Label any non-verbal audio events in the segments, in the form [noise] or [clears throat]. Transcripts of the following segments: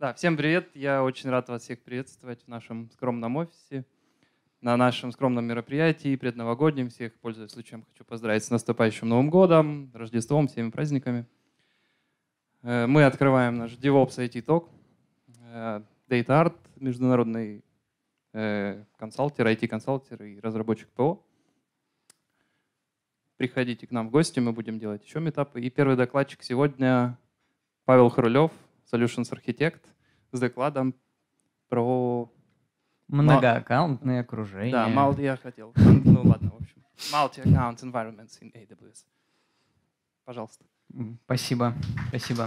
Да, всем привет. Я очень рад вас всех приветствовать в нашем скромном офисе, на нашем скромном мероприятии предновогоднем. Всех, пользуясь случаем, хочу поздравить с наступающим Новым годом, Рождеством, всеми праздниками. Э, мы открываем наш DevOps IT Talk, э, Data Art, международный э, консалтер, IT-консалтер и разработчик ПО. Приходите к нам в гости, мы будем делать еще метапы. И первый докладчик сегодня Павел Хрулев, Solutions Architect с докладом про... Многоаккаунтные Мал... окружения. Да, мал я хотел. Ну ладно, в общем. Multi-account environments in AWS. Пожалуйста. Спасибо, спасибо.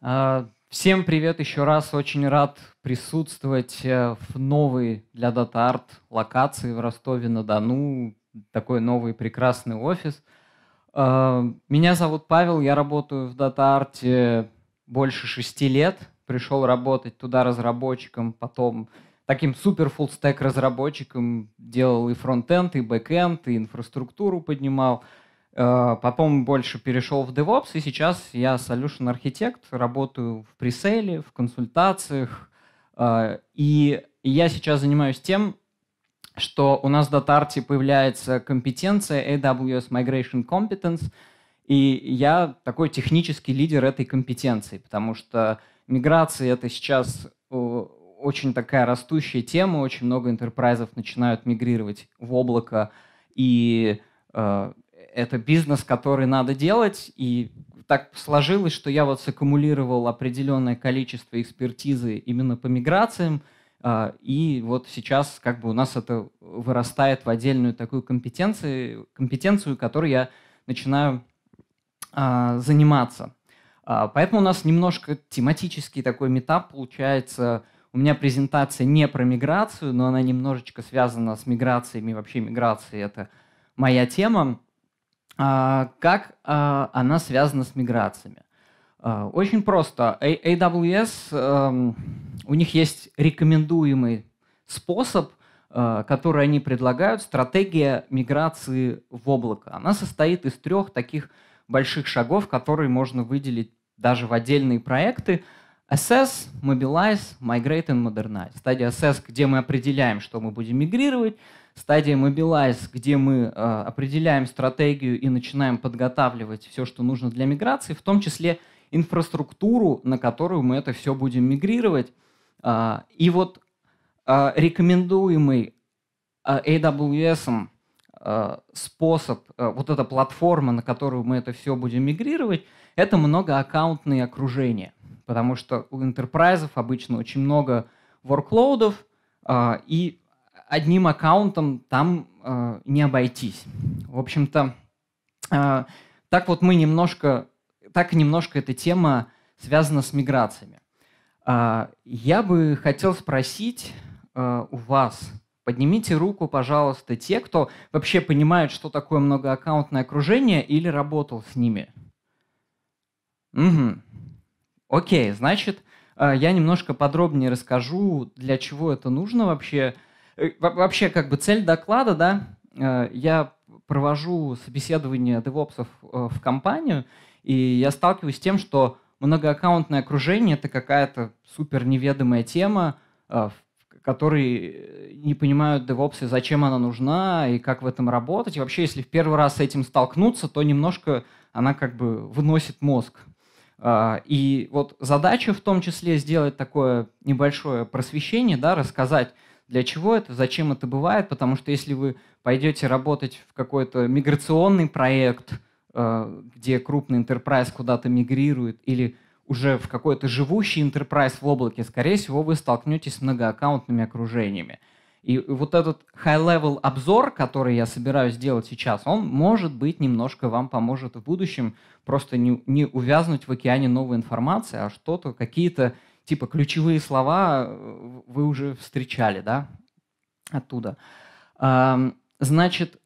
А, всем привет еще раз. Очень рад присутствовать э, в новой для DataArt локации в Ростове-на-Дону. Такой новый прекрасный офис – Э, меня зовут Павел, я работаю в DataArt больше шести лет. Пришел работать туда разработчиком, потом таким супер фуллстек разработчиком делал и фронтенд, и бэкенд, и инфраструктуру поднимал. Э, потом больше перешел в DevOps, и сейчас я solution архитект, работаю в пресейле, в консультациях. Э, и я сейчас занимаюсь тем, что у нас в Dotart появляется компетенция AWS Migration Competence, и я такой технический лидер этой компетенции, потому что миграции — это сейчас э, очень такая растущая тема, очень много интерпрайзов начинают мигрировать в облако, и э, это бизнес, который надо делать, и так сложилось, что я вот саккумулировал определенное количество экспертизы именно по миграциям — а, и вот сейчас как бы у нас это вырастает в отдельную такую компетенцию, компетенцию которой я начинаю а, заниматься. А, поэтому у нас немножко тематический такой метап получается. У меня презентация не про миграцию, но она немножечко связана с миграциями. Вообще Миграция это моя тема. Как она связана с миграциями? А, очень просто. А, AWS, эм, у них есть рекомендуемый способ, а, который они предлагают, стратегия миграции в облако. Она состоит из трех таких больших шагов, которые можно выделить даже в отдельные проекты. Assess, Mobilize, Migrate and Modernize. Стадия Assess, где мы определяем, что мы будем мигрировать. Стадия Mobilize, где мы э, определяем стратегию и начинаем подготавливать все, что нужно для миграции, в том числе инфраструктуру, на которую мы это все будем мигрировать. А, и вот а, рекомендуемый а, AWS способ, вот эта платформа, на которую мы это все будем мигрировать, это многоаккаунтные окружения. Потому что у интерпрайзов обычно очень много ворклоудов, и одним аккаунтом там не обойтись. В общем-то, так вот мы немножко так немножко эта тема связана с миграциями. А, я бы хотел спросить а, у вас, поднимите руку, пожалуйста, те, кто вообще понимает, что такое многоаккаунтное окружение или работал с ними. Угу. Окей, значит, а, я немножко подробнее расскажу, для чего это нужно вообще. Э, вообще, как бы цель доклада, да, э, я провожу собеседование девопсов э, в компанию, и я сталкиваюсь с тем, что многоаккаунтное окружение — это какая-то супер неведомая тема, э, которые э, не понимают DevOps, зачем она нужна и как в этом работать. И вообще, если в первый раз с этим столкнуться, то немножко она как бы выносит мозг. А, и вот задача в том числе сделать такое небольшое просвещение, да, рассказать, для чего это, зачем это бывает, потому что если вы пойдете работать в какой-то миграционный проект – Э, где крупный enterprise куда-то мигрирует, или уже в какой-то живущий enterprise в облаке, скорее всего, вы столкнетесь с многоаккаунтными окружениями. И вот этот high-level обзор, который я собираюсь сделать сейчас, он, может быть, немножко вам поможет в будущем просто не, не увязнуть в океане новой информации, а что-то, какие-то типа ключевые слова э, вы уже встречали, да, оттуда. Эм, значит,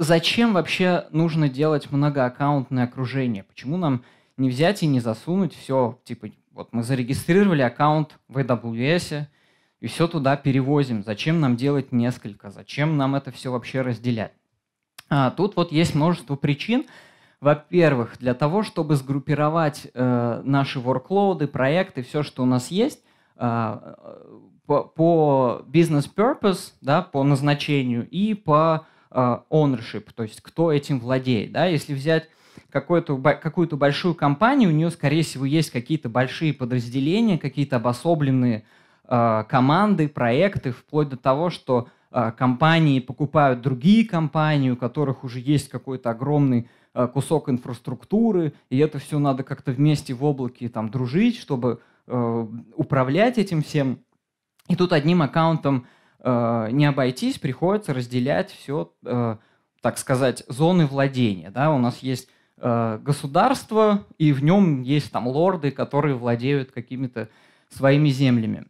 Зачем вообще нужно делать многоаккаунтное окружение? Почему нам не взять и не засунуть все, типа, вот мы зарегистрировали аккаунт в AWS, и все туда перевозим. Зачем нам делать несколько? Зачем нам это все вообще разделять? А, тут вот есть множество причин. Во-первых, для того, чтобы сгруппировать э, наши ворклоуды, проекты, все, что у нас есть, а, э, по, по business purpose, да, по назначению и по а, ownership, то есть кто этим владеет. Да? Если взять какую-то какую большую компанию, у нее, скорее всего, есть какие-то большие подразделения, какие-то обособленные э, команды, проекты, вплоть до того, что э, компании покупают другие компании, у которых уже есть какой-то огромный э, кусок инфраструктуры, и это все надо как-то вместе в облаке там дружить, чтобы э, управлять этим всем. И тут одним аккаунтом Э, не обойтись, приходится разделять все, э, так сказать, зоны владения. Да? У нас есть э, государство, и в нем есть там лорды, которые владеют какими-то своими землями.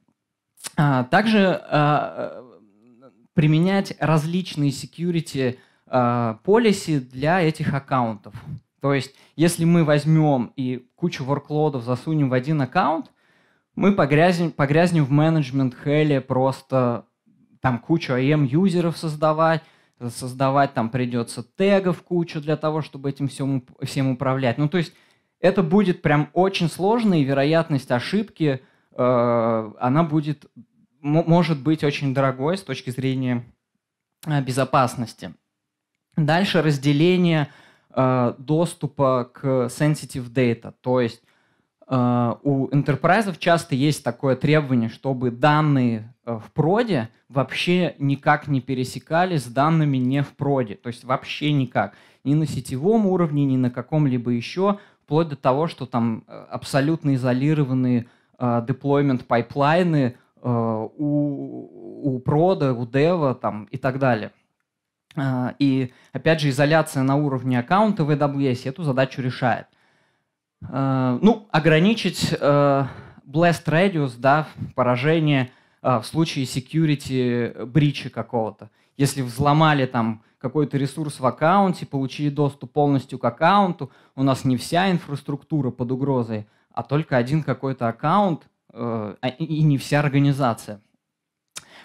А, также а, применять различные security э, policy для этих аккаунтов. То есть, если мы возьмем и кучу ворклодов засунем в один аккаунт, мы погрязнем, погрязнем в менеджмент хеле просто там кучу IM-юзеров создавать, создавать там придется тегов кучу для того, чтобы этим всем, всем управлять. Ну, то есть это будет прям очень сложно, и вероятность ошибки, э, она будет, может быть очень дорогой с точки зрения э, безопасности. Дальше разделение э, доступа к sensitive data, то есть Э, у интерпрайзов часто есть такое требование, чтобы данные э, в проде вообще никак не пересекались с данными не в проде. То есть вообще никак. Ни на сетевом уровне, ни на каком-либо еще, вплоть до того, что там э, абсолютно изолированные деплоймент пайплайны у, у прода, у дева там, и так далее. И опять же, изоляция на уровне аккаунта в AWS эту задачу решает. Э, ну, ограничить э, blast radius, да, поражение э, в случае security бричи э, какого-то. Если взломали там какой-то ресурс в аккаунте, получили доступ полностью к аккаунту, у нас не вся инфраструктура под угрозой, а только один какой-то аккаунт э, а, и не вся организация.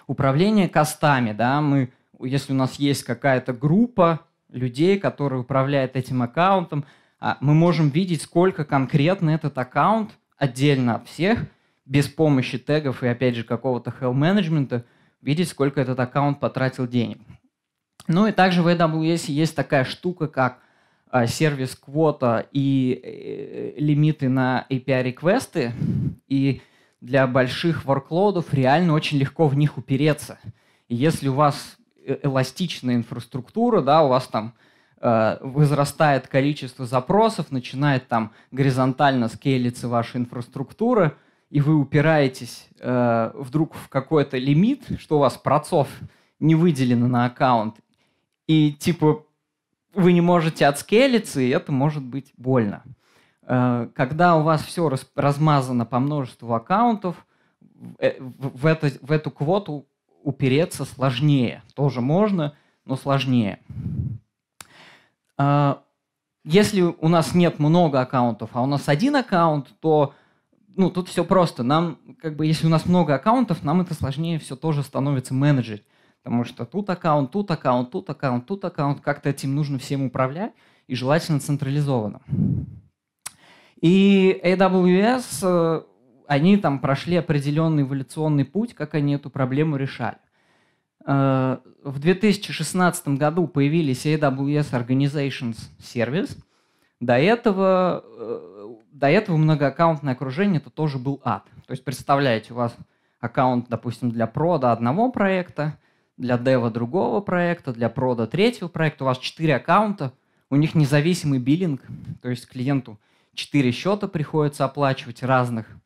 Управление костами, да, мы, если у нас есть какая-то группа людей, которые управляют этим аккаунтом, а, мы можем видеть, сколько конкретно этот аккаунт отдельно от всех, без помощи тегов и, опять же, какого-то хелл-менеджмента, видеть, сколько этот аккаунт потратил денег. Ну и также в AWS есть такая штука, как а, сервис квота и э, лимиты на API-реквесты, и для больших ворклоудов реально очень легко в них упереться. И если у вас э, эластичная инфраструктура, да, у вас там Э, возрастает количество запросов, начинает там горизонтально скейлиться ваша инфраструктура, и вы упираетесь э, вдруг в какой-то лимит, что у вас процов не выделено на аккаунт, и типа вы не можете отскейлиться, и это может быть больно. Э, когда у вас все раз, размазано по множеству аккаунтов, э, в, это, в эту квоту упереться сложнее. Тоже можно, но сложнее. А, если у нас нет много аккаунтов, а у нас один аккаунт, то ну, тут все просто. Нам, как бы, если у нас много аккаунтов, нам это сложнее все тоже становится менеджить. Потому что тут аккаунт, тут аккаунт, тут аккаунт, тут аккаунт. Как-то этим нужно всем управлять и желательно централизованно. И AWS, э, они там прошли определенный эволюционный путь, как они эту проблему решали. Э, в 2016 году появились AWS Organizations Service. До этого, э, до этого многоаккаунтное окружение это тоже был ад. То есть представляете, у вас аккаунт, допустим, для прода одного проекта, для дева другого проекта, для прода третьего проекта. У вас четыре аккаунта, у них независимый биллинг, то есть клиенту четыре счета приходится оплачивать разных –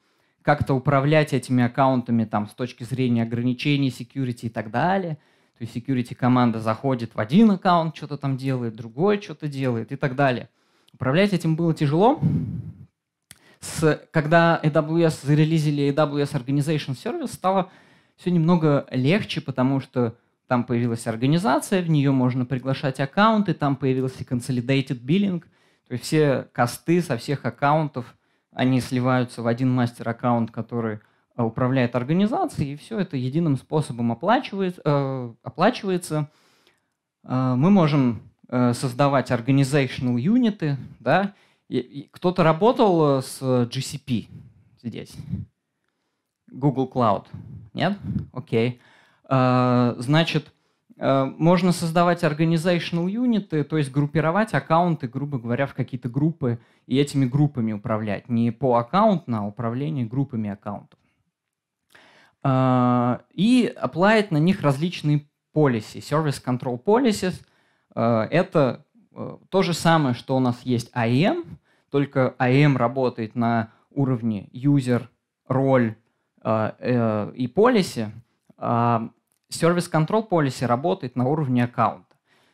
как-то управлять этими аккаунтами там, с точки зрения ограничений, security и так далее. То есть security команда заходит в один аккаунт, что-то там делает, другой что-то делает и так далее. Управлять этим было тяжело. С, когда AWS зарелизили AWS Organization Service, стало все немного легче, потому что там появилась организация, в нее можно приглашать аккаунты, там появился consolidated billing, то есть все косты со всех аккаунтов они сливаются в один мастер-аккаунт, который э, управляет организацией, и все это единым способом э, оплачивается. Э, мы можем создавать organizational юниты, да, кто-то работал с GCP здесь, Google Cloud, нет? Окей. Okay. Значит, Э, можно создавать organizational юниты, то есть группировать аккаунты, грубо говоря, в какие-то группы и этими группами управлять. Не по аккаунту а управление группами аккаунтов. Э, и applyить на них различные policy. Service control policies э, – это то же самое, что у нас есть IAM, только IAM работает на уровне user, роль и policy, а Service Control Policy работает на уровне аккаунта.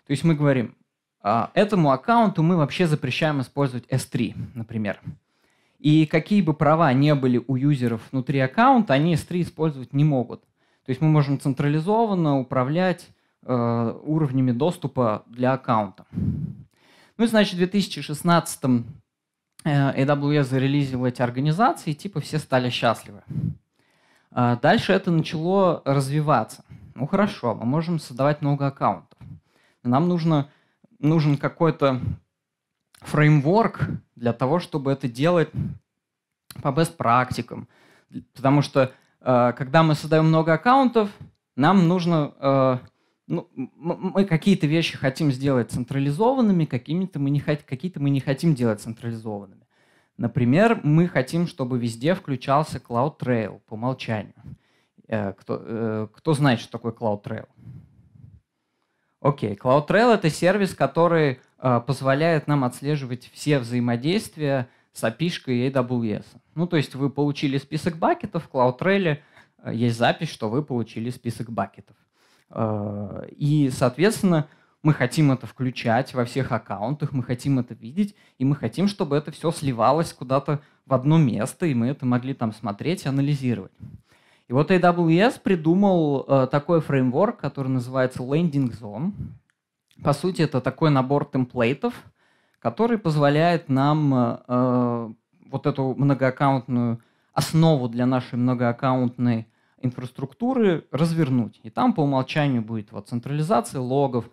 То есть мы говорим, а, этому аккаунту мы вообще запрещаем использовать S3, например. И какие бы права не были у юзеров внутри аккаунта, они S3 использовать не могут. То есть мы можем централизованно управлять э, уровнями доступа для аккаунта. Ну и значит, в 2016 э, AWS зарелизил эти организации, и типа все стали счастливы. А, дальше это начало развиваться. Ну хорошо, мы можем создавать много аккаунтов. нам нужно, нужен какой-то фреймворк для того, чтобы это делать по best практикам. Потому что э, когда мы создаем много аккаунтов, нам нужно... Э, ну, мы какие-то вещи хотим сделать централизованными, какими-то мы какие-то мы не хотим делать централизованными. Например, мы хотим, чтобы везде включался CloudTrail по умолчанию. Э, кто, э, кто знает, что такое CloudTrail? Окей, CloudTrail — это сервис, который э, позволяет нам отслеживать все взаимодействия с API и AWS. Ну, то есть вы получили список бакетов, в CloudTrail есть запись, что вы получили список бакетов. И, соответственно, мы хотим это включать во всех аккаунтах, мы хотим это видеть, и мы хотим, чтобы это все сливалось куда-то в одно место, и мы это могли там смотреть и анализировать. И вот AWS придумал э, такой фреймворк, который называется Landing Zone. По сути, это такой набор темплейтов, который позволяет нам э, э, вот эту многоаккаунтную основу для нашей многоаккаунтной инфраструктуры развернуть. И там по умолчанию будет вот централизация логов,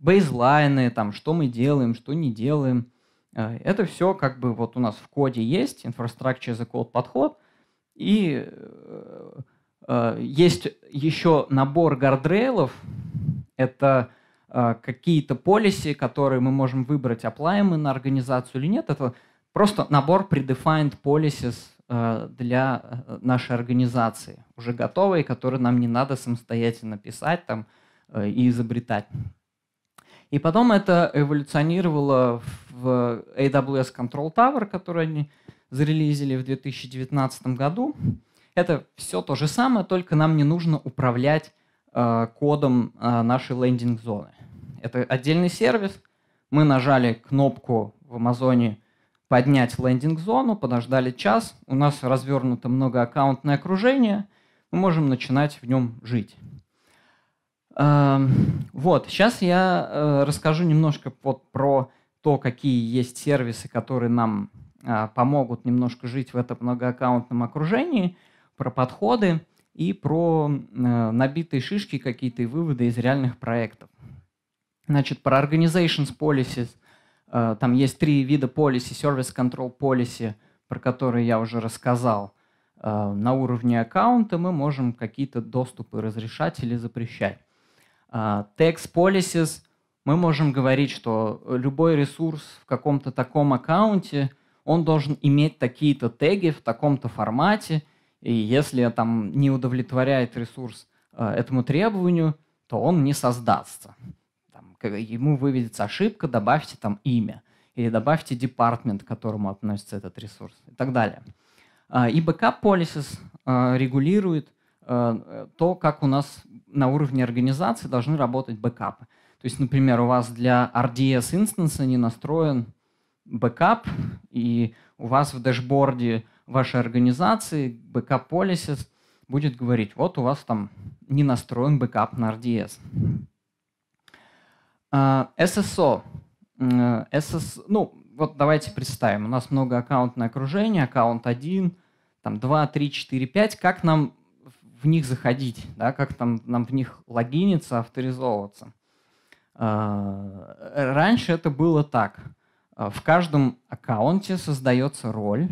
бейзлайны, там, что мы делаем, что не делаем. Э, это все как бы вот у нас в коде есть, инфраструктура за код подход – и э, э есть еще набор гардрейлов. Это э, какие-то полиси, которые мы можем выбрать, оплаем мы на организацию или нет. Это просто набор predefined policies э, для э, нашей организации, уже готовые, которые нам не надо самостоятельно писать там, э, и изобретать. И потом это эволюционировало в э, AWS Control Tower, который они зарелизили в 2019 году. Это все то же самое, только нам не нужно управлять э, кодом э, нашей лендинг-зоны. Это отдельный сервис. Мы нажали кнопку в Амазоне поднять лендинг-зону, подождали час, у нас развернуто многоаккаунтное окружение, мы можем начинать в нем жить. Эм, вот, сейчас я э, расскажу немножко вот про то, какие есть сервисы, которые нам а, помогут немножко жить в этом многоаккаунтном окружении, про подходы и про э, набитые шишки какие-то и выводы из реальных проектов. Значит, про organizations policies. Э, там есть три вида policy. Service control policy, про которые я уже рассказал. Э, на уровне аккаунта мы можем какие-то доступы разрешать или запрещать. Tax policies. Мы можем говорить, что любой ресурс в каком-то таком аккаунте – он должен иметь такие-то теги в таком-то формате, и если там не удовлетворяет ресурс э, этому требованию, то он не создастся. Там, ему выведется ошибка, добавьте там имя или добавьте департмент, к которому относится этот ресурс и так далее. А, и backup policies э, регулирует э, то, как у нас на уровне организации должны работать бэкапы. То есть, например, у вас для RDS инстанса не настроен бэкап, и у вас в дашборде вашей организации бэкап полисис будет говорить, вот у вас там не настроен бэкап на RDS. SSO. SS, ну, вот давайте представим, у нас много аккаунтное окружение, аккаунт 1, там 2, 3, 4, 5, как нам в них заходить, да, как там нам в них логиниться, авторизовываться. А, раньше это было так – а, в каждом аккаунте создается роль.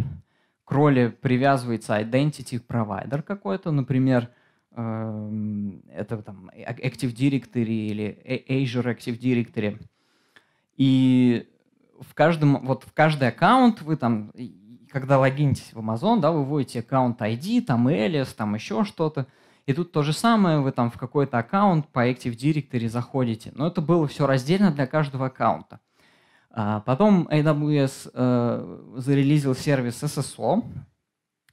К роли привязывается identity provider какой-то, например, эм, это там Active Directory или Azure Active Directory. И в каждом, вот в каждый аккаунт вы там, когда логинитесь в Amazon, да, вы вводите аккаунт ID, там alias, там еще что-то. И тут то же самое, вы там в какой-то аккаунт по Active Directory заходите. Но это было все раздельно для каждого аккаунта. А потом AWS э, зарелизил сервис SSO,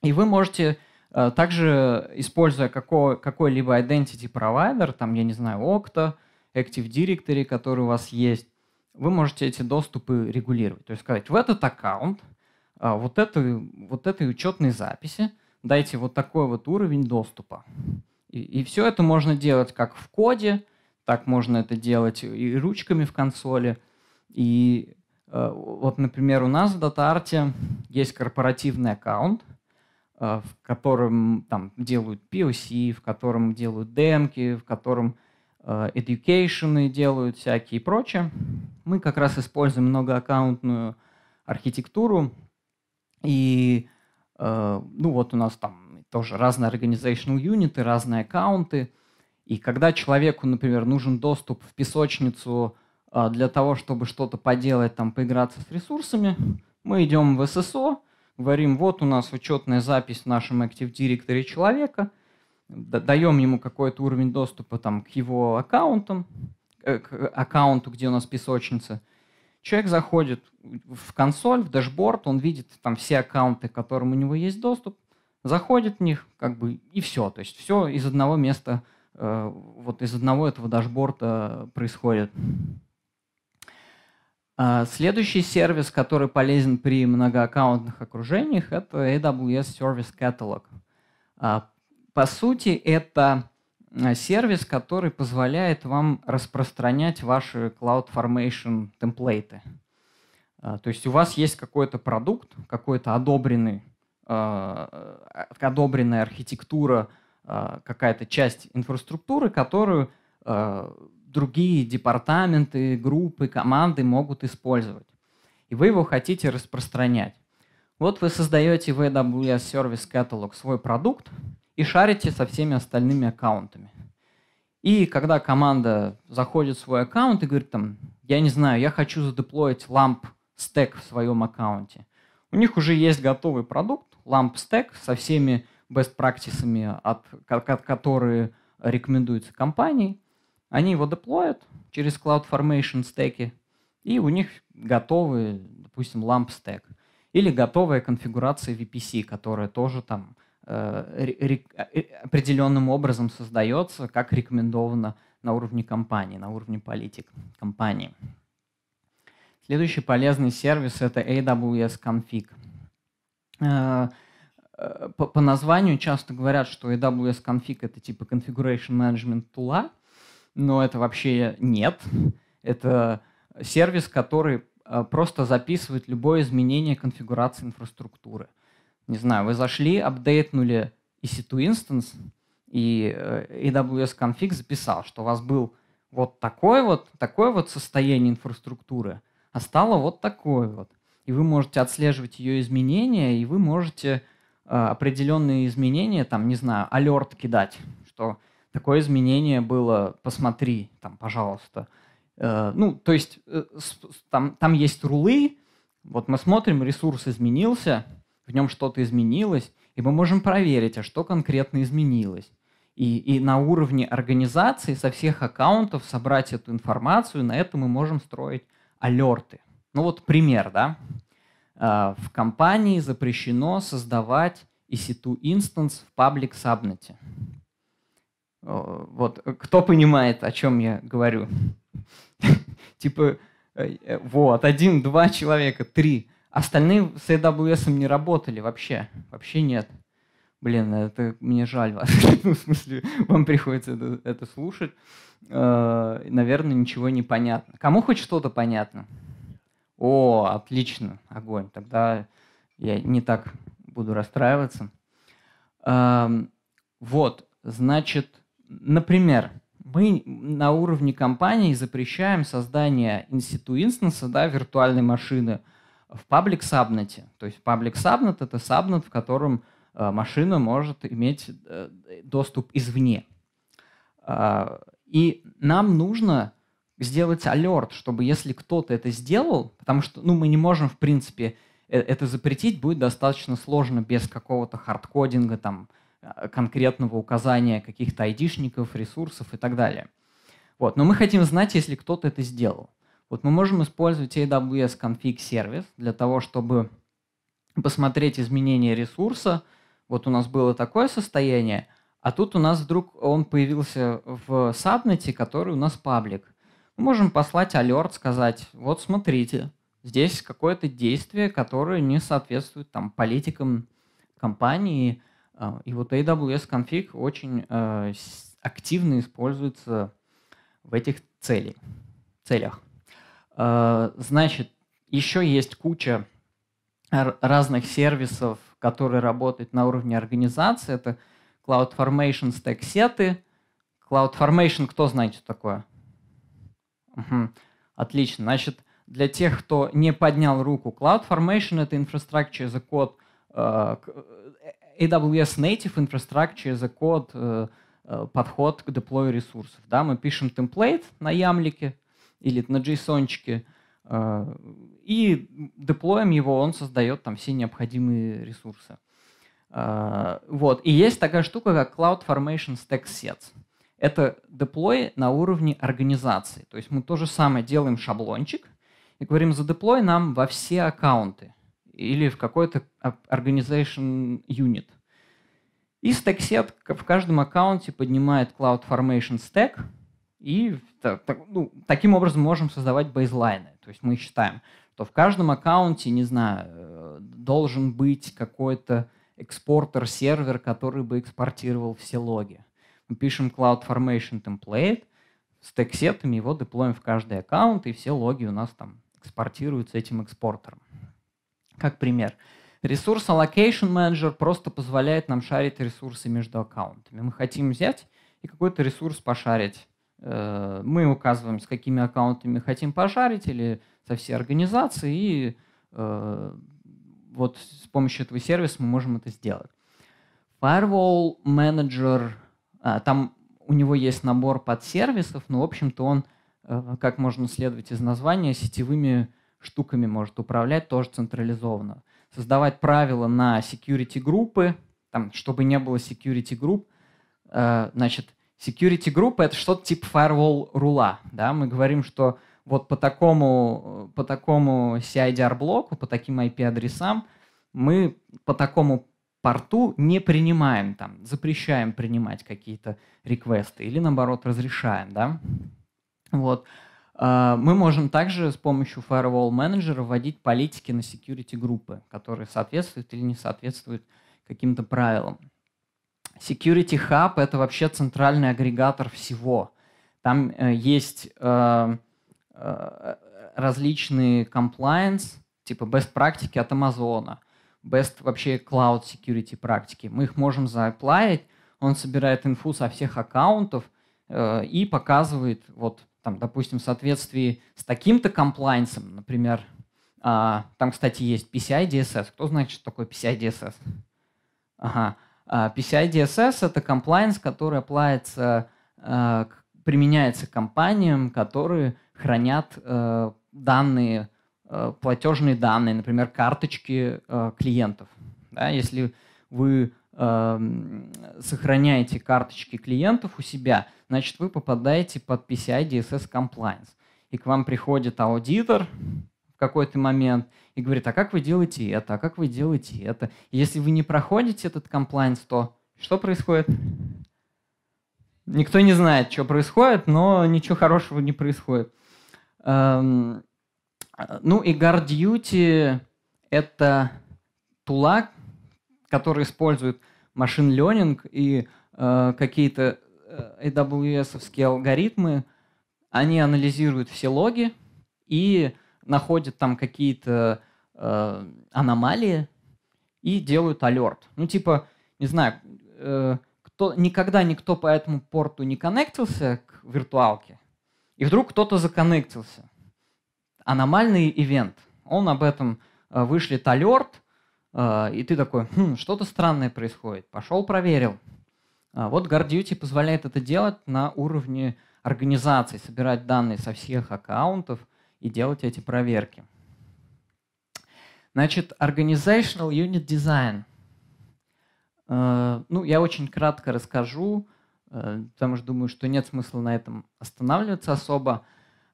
и вы можете э, также, используя какой, какой-либо identity provider, там, я не знаю, Okta, Active Directory, который у вас есть, вы можете эти доступы регулировать. То есть сказать, в этот аккаунт, э, вот, этой, вот этой учетной записи дайте вот такой вот уровень доступа. И, и все это можно делать как в коде, так можно это делать и ручками в консоли – и э, вот, например, у нас в DataArt есть корпоративный аккаунт, э, в котором там делают POC, в котором делают демки, в котором education э, делают всякие и прочее. Мы как раз используем многоаккаунтную архитектуру. И ну вот у нас там тоже разные organizational юниты, разные аккаунты. И когда человеку, например, нужен доступ в песочницу – а, для того, чтобы что-то поделать, там, поиграться с ресурсами, мы идем в ССО, говорим, вот у нас учетная запись в нашем Active Directory человека, даем ему какой-то уровень доступа там, к его аккаунтам, э, к аккаунту, где у нас песочница. Человек заходит в консоль, в дашборд, он видит там все аккаунты, к которым у него есть доступ, заходит в них, как бы, и все. То есть все из одного места, э, вот из одного этого дашборда происходит. А, следующий сервис, который полезен при многоаккаунтных окружениях, это AWS Service Catalog. А, по сути, это а, сервис, который позволяет вам распространять ваши cloud formation темплейты. То есть у вас есть какой-то продукт, какой-то одобренный, одобренная архитектура, какая-то часть инфраструктуры, которую другие департаменты, группы, команды могут использовать. И вы его хотите распространять. Вот вы создаете в AWS Service Catalog свой продукт и шарите со всеми остальными аккаунтами. И когда команда заходит в свой аккаунт и говорит там, я не знаю, я хочу задеплоить ламп стек в своем аккаунте. У них уже есть готовый продукт, ламп стек со всеми best практисами, от, от, которые рекомендуются компанией. Они его деплоят через Cloud Formation стеки, и у них готовый, допустим, ламп стек или готовая конфигурация VPC, которая тоже там э, э, определенным образом создается, как рекомендовано на уровне компании, на уровне политик компании. Следующий полезный сервис — это AWS Config. Э, э, по, по названию часто говорят, что AWS Config — это типа Configuration Management Tool, но это вообще нет. Это сервис, который э, просто записывает любое изменение конфигурации инфраструктуры. Не знаю, вы зашли, апдейтнули EC2 instance, и э, AWS Config записал, что у вас был вот такое вот, такое вот состояние инфраструктуры, а стало вот такое вот. И вы можете отслеживать ее изменения, и вы можете э, определенные изменения, там, не знаю, алерт кидать, что такое изменение было, посмотри, там, пожалуйста. Э, ну, то есть э, там, там есть рулы, вот мы смотрим, ресурс изменился, в нем что-то изменилось, и мы можем проверить, а что конкретно изменилось. И, и на уровне организации со всех аккаунтов собрать эту информацию, на это мы можем строить алерты. Ну вот пример, да. Э, в компании запрещено создавать EC2 инстанс в паблик сабнете. Вот, э, кто понимает, о чем я говорю? [laughs] Типа, э, э, вот, один, два человека, три. Остальные с AWS не работали вообще, вообще нет. Блин, это мне жаль вас. [laughs] ну, в смысле, вам приходится это, это слушать. Э, наверное, ничего не понятно. Кому хоть что-то понятно? О, отлично, огонь. Тогда я не так буду расстраиваться. Э, вот, значит, Например, мы на уровне компании запрещаем создание институ-инстанса, да, виртуальной машины в паблик сабнете. То есть паблик сабнет — это сабнет, в котором э, машина может иметь э, доступ извне. А, и нам нужно сделать алерт, чтобы если кто-то это сделал, потому что ну, мы не можем, в принципе, э, это запретить будет достаточно сложно без какого-то хардкодинга, там, Э, конкретного указания каких-то айдишников, ресурсов и так далее. Вот. Но мы хотим знать, если кто-то это сделал. Вот мы можем использовать AWS Config сервис для того, чтобы посмотреть изменения ресурса. Вот у нас было такое состояние, а тут у нас вдруг он появился в сабнете, который у нас паблик. Мы можем послать алерт, сказать, вот смотрите, здесь какое-то действие, которое не соответствует там, политикам компании, а, и вот AWS Config очень э, активно используется в этих целях. Э, значит, еще есть куча разных сервисов, которые работают на уровне организации. Это CloudFormation Stack сеты. CloudFormation, кто знает, что такое? Угу. Отлично. Значит, для тех, кто не поднял руку, CloudFormation — это Infrastructure за код. Э, AWS Native Infrastructure as a э, э, подход к деплою ресурсов. Да, мы пишем темплейт на ямлике или на JSON э, и деплоем его, он создает там все необходимые ресурсы. Вот. И есть такая штука, как Cloud Formation Stack Sets. Это деплой на уровне организации. То есть мы то же самое делаем шаблончик и говорим, за деплой нам во все аккаунты или в какой-то organization unit. И stackset в каждом аккаунте поднимает CloudFormation стек, и ну, таким образом можем создавать бейзлайны. То есть мы считаем, что в каждом аккаунте, не знаю, э, должен быть какой-то экспортер-сервер, который бы экспортировал все логи. Мы пишем CloudFormation template, с тексетами его деплоим в каждый аккаунт, и все логи у нас там экспортируются этим экспортером как пример. Ресурс Allocation Manager просто позволяет нам шарить ресурсы между аккаунтами. Мы хотим взять и какой-то ресурс пошарить. Э, мы указываем, с какими аккаунтами хотим пошарить или со всей организации, и э, вот с помощью этого сервиса мы можем это сделать. Firewall Manager, а, там у него есть набор подсервисов, но, в общем-то, он, э, как можно следовать из названия, сетевыми штуками может управлять, тоже централизованно. Создавать правила на security группы, там, чтобы не было security групп, э, значит, security группы это что-то типа firewall рула, да, мы говорим, что вот по такому, э, по такому CIDR блоку, по таким IP адресам мы по такому порту не принимаем там, запрещаем принимать какие-то реквесты или наоборот разрешаем, да, вот. А, мы можем также с помощью Firewall Manager вводить политики на security группы, которые соответствуют или не соответствуют каким-то правилам. Security Hub — это вообще центральный агрегатор всего. Там э, есть э, э, различные compliance, типа best практики от Амазона, best вообще cloud security практики. Мы их можем заплавить, он собирает инфу со всех аккаунтов э, и показывает вот там, допустим, в соответствии с таким-то комплайнсом, например, а, там, кстати, есть PCI DSS. Кто знает, что такое PCI DSS? Ага. А, PCI DSS — это комплайнс, который плается, а, применяется компаниям, которые хранят а, данные, а, платежные данные, например, карточки а, клиентов. Да, если вы Эм, сохраняете карточки клиентов у себя, значит, вы попадаете под PCI DSS Compliance. И к вам приходит аудитор в какой-то момент и говорит, а как вы делаете это, а как вы делаете это. И если вы не проходите этот compliance, то что происходит? Никто не знает, что происходит, но ничего хорошего не происходит. Эм, ну и guard это тула, которые используют машин ленинг и э, какие-то э, AWS-овские алгоритмы, они анализируют все логи и находят там какие-то э, аномалии и делают алерт. Ну, типа, не знаю, э, кто, никогда никто по этому порту не коннектился к виртуалке, и вдруг кто-то законнектился. Аномальный ивент. Он об этом э, вышлет алерт, а, и ты такой, хм, что-то странное происходит. Пошел, проверил. А вот Guard Duty позволяет это делать на уровне организации, собирать данные со всех аккаунтов и делать эти проверки. Значит, Organizational Unit Design. А, ну, я очень кратко расскажу, потому что думаю, что нет смысла на этом останавливаться особо.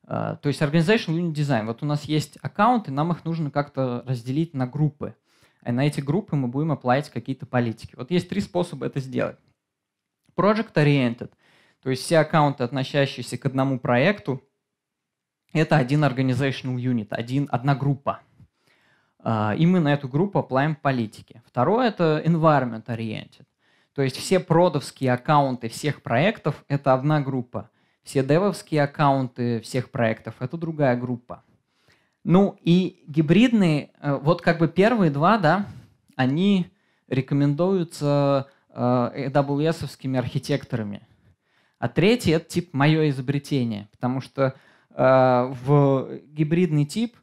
То есть Organizational Unit Design. Вот у нас есть аккаунты, нам их нужно как-то разделить на группы – Э, на эти группы мы будем оплавить какие-то политики. Вот есть три способа это сделать. Project-oriented, то есть все аккаунты, относящиеся к одному проекту, это один organizational unit, один, одна группа. А, и мы на эту группу оплавим политики. Второе – это environment-oriented. То есть все продовские аккаунты всех проектов – это одна группа. Все девовские аккаунты всех проектов – это другая группа. Ну и гибридные, э, вот как бы первые два, да, они рекомендуются э, AWS-овскими архитекторами. А третий — это тип «мое изобретение», потому что э, в гибридный тип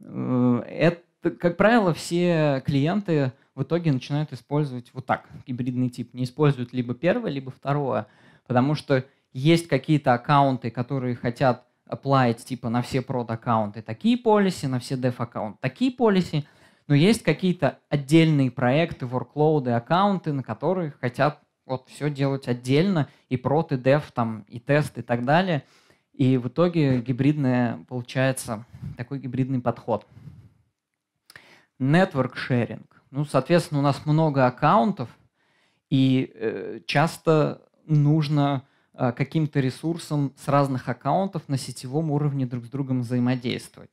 э, это, как правило, все клиенты в итоге начинают использовать вот так, гибридный тип. Не используют либо первое, либо второе, потому что есть какие-то аккаунты, которые хотят applied типа на все прод аккаунты такие полиси, на все деф аккаунты такие полиси, но есть какие-то отдельные проекты, ворклоуды, аккаунты, на которые хотят вот все делать отдельно, и прод и деф, там, и тест, и так далее. И в итоге гибридная, получается, такой гибридный подход. Network sharing. Ну, соответственно, у нас много аккаунтов, и э, часто нужно Э, каким-то ресурсом с разных аккаунтов на сетевом уровне друг с другом взаимодействовать.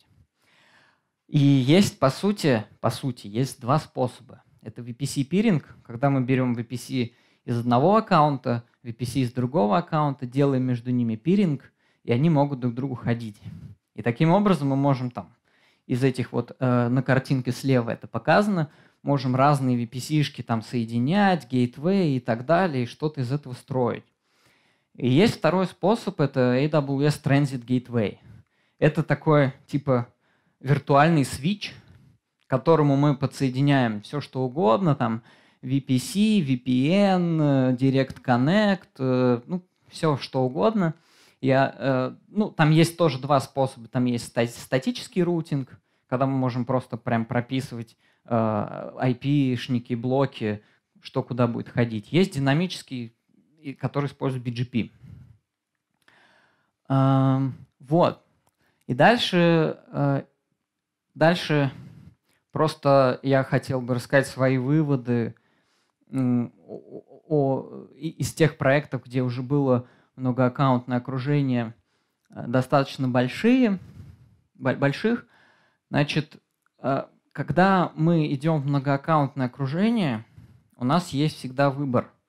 И есть, по сути, по сути, есть два способа. Это VPC пиринг, когда мы берем VPC из одного аккаунта, VPC из другого аккаунта, делаем между ними пиринг, и они могут друг к другу ходить. И таким образом мы можем там из этих вот э, на картинке слева это показано, можем разные VPC-шки там соединять, гейтвей и так далее, и что-то из этого строить. И есть второй способ, это AWS Transit Gateway. Это такой типа виртуальный свич, к которому мы подсоединяем все, что угодно, там VPC, VPN, э, Direct Connect, э, ну, все, что угодно. Я, э, ну, там есть тоже два способа. Там есть статический рутинг, когда мы можем просто прям прописывать IP-шники, блоки, что куда будет ходить. Есть динамический который использует BGP. Эм, вот. И дальше, э, дальше просто я хотел бы рассказать свои выводы о, из тех проектов, где уже было многоаккаунтное окружение, э, достаточно большие, больших. Значит, э, когда мы идем в многоаккаунтное окружение, у нас есть всегда выбор –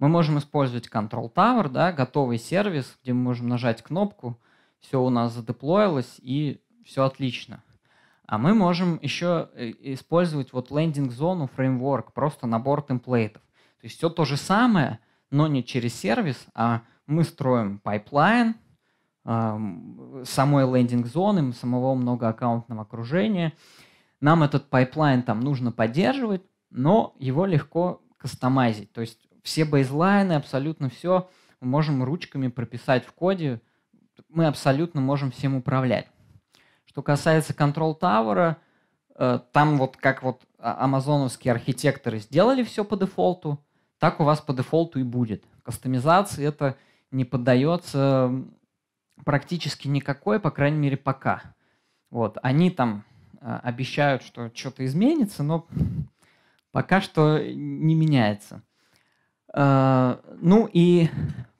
мы можем использовать Control Tower, да, готовый сервис, где мы можем нажать кнопку, все у нас задеплоилось и все отлично. А мы можем еще э, использовать вот лендинг-зону, фреймворк, просто набор темплейтов. То есть все то же самое, но не через сервис, а мы строим пайплайн э, самой лендинг-зоны, самого многоаккаунтного окружения. Нам этот пайплайн там нужно поддерживать, но его легко кастомизить. То есть все бейзлайны, абсолютно все мы можем ручками прописать в коде, мы абсолютно можем всем управлять. Что касается Control Tower, э, там вот как вот а, амазоновские архитекторы сделали все по дефолту, так у вас по дефолту и будет. Кастомизации это не поддается практически никакой, по крайней мере, пока. Вот, они там а, обещают, что что-то изменится, но [laughs] пока что не меняется. Э, ну и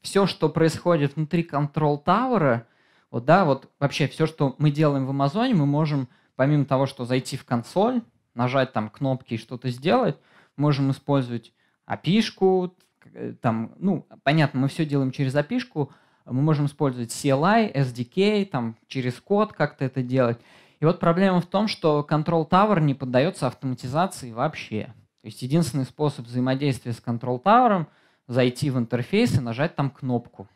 все, что происходит внутри Control Tower, вот, да, вот вообще все, что мы делаем в Амазоне, мы можем, помимо того, что зайти в консоль, нажать там кнопки и что-то сделать, можем использовать api э, там, ну, понятно, мы все делаем через api мы можем использовать CLI, SDK, там, через код как-то это делать. И вот проблема в том, что Control Tower не поддается автоматизации вообще. То есть единственный способ взаимодействия с Control Tower – зайти в интерфейс и нажать там кнопку.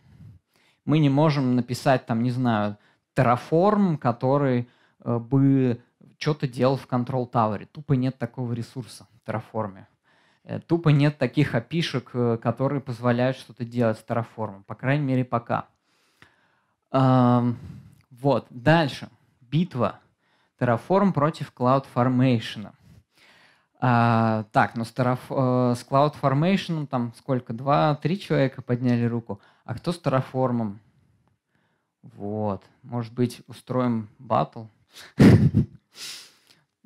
Мы не можем написать там, не знаю, Terraform, который э, бы что-то делал в Control Tower. Тупо нет такого ресурса в Terraform. Э, тупо нет таких опишек, э, которые позволяют что-то делать с Terraform. По крайней мере, пока. Эм, вот. Дальше. Битва. Terraform против Cloud CloudFormation. А, так, но ну, с, Terraf... Э, с Cloud Formation там сколько? Два-три человека подняли руку. А кто с Terraform? Вот. Может быть, устроим батл? [laughs]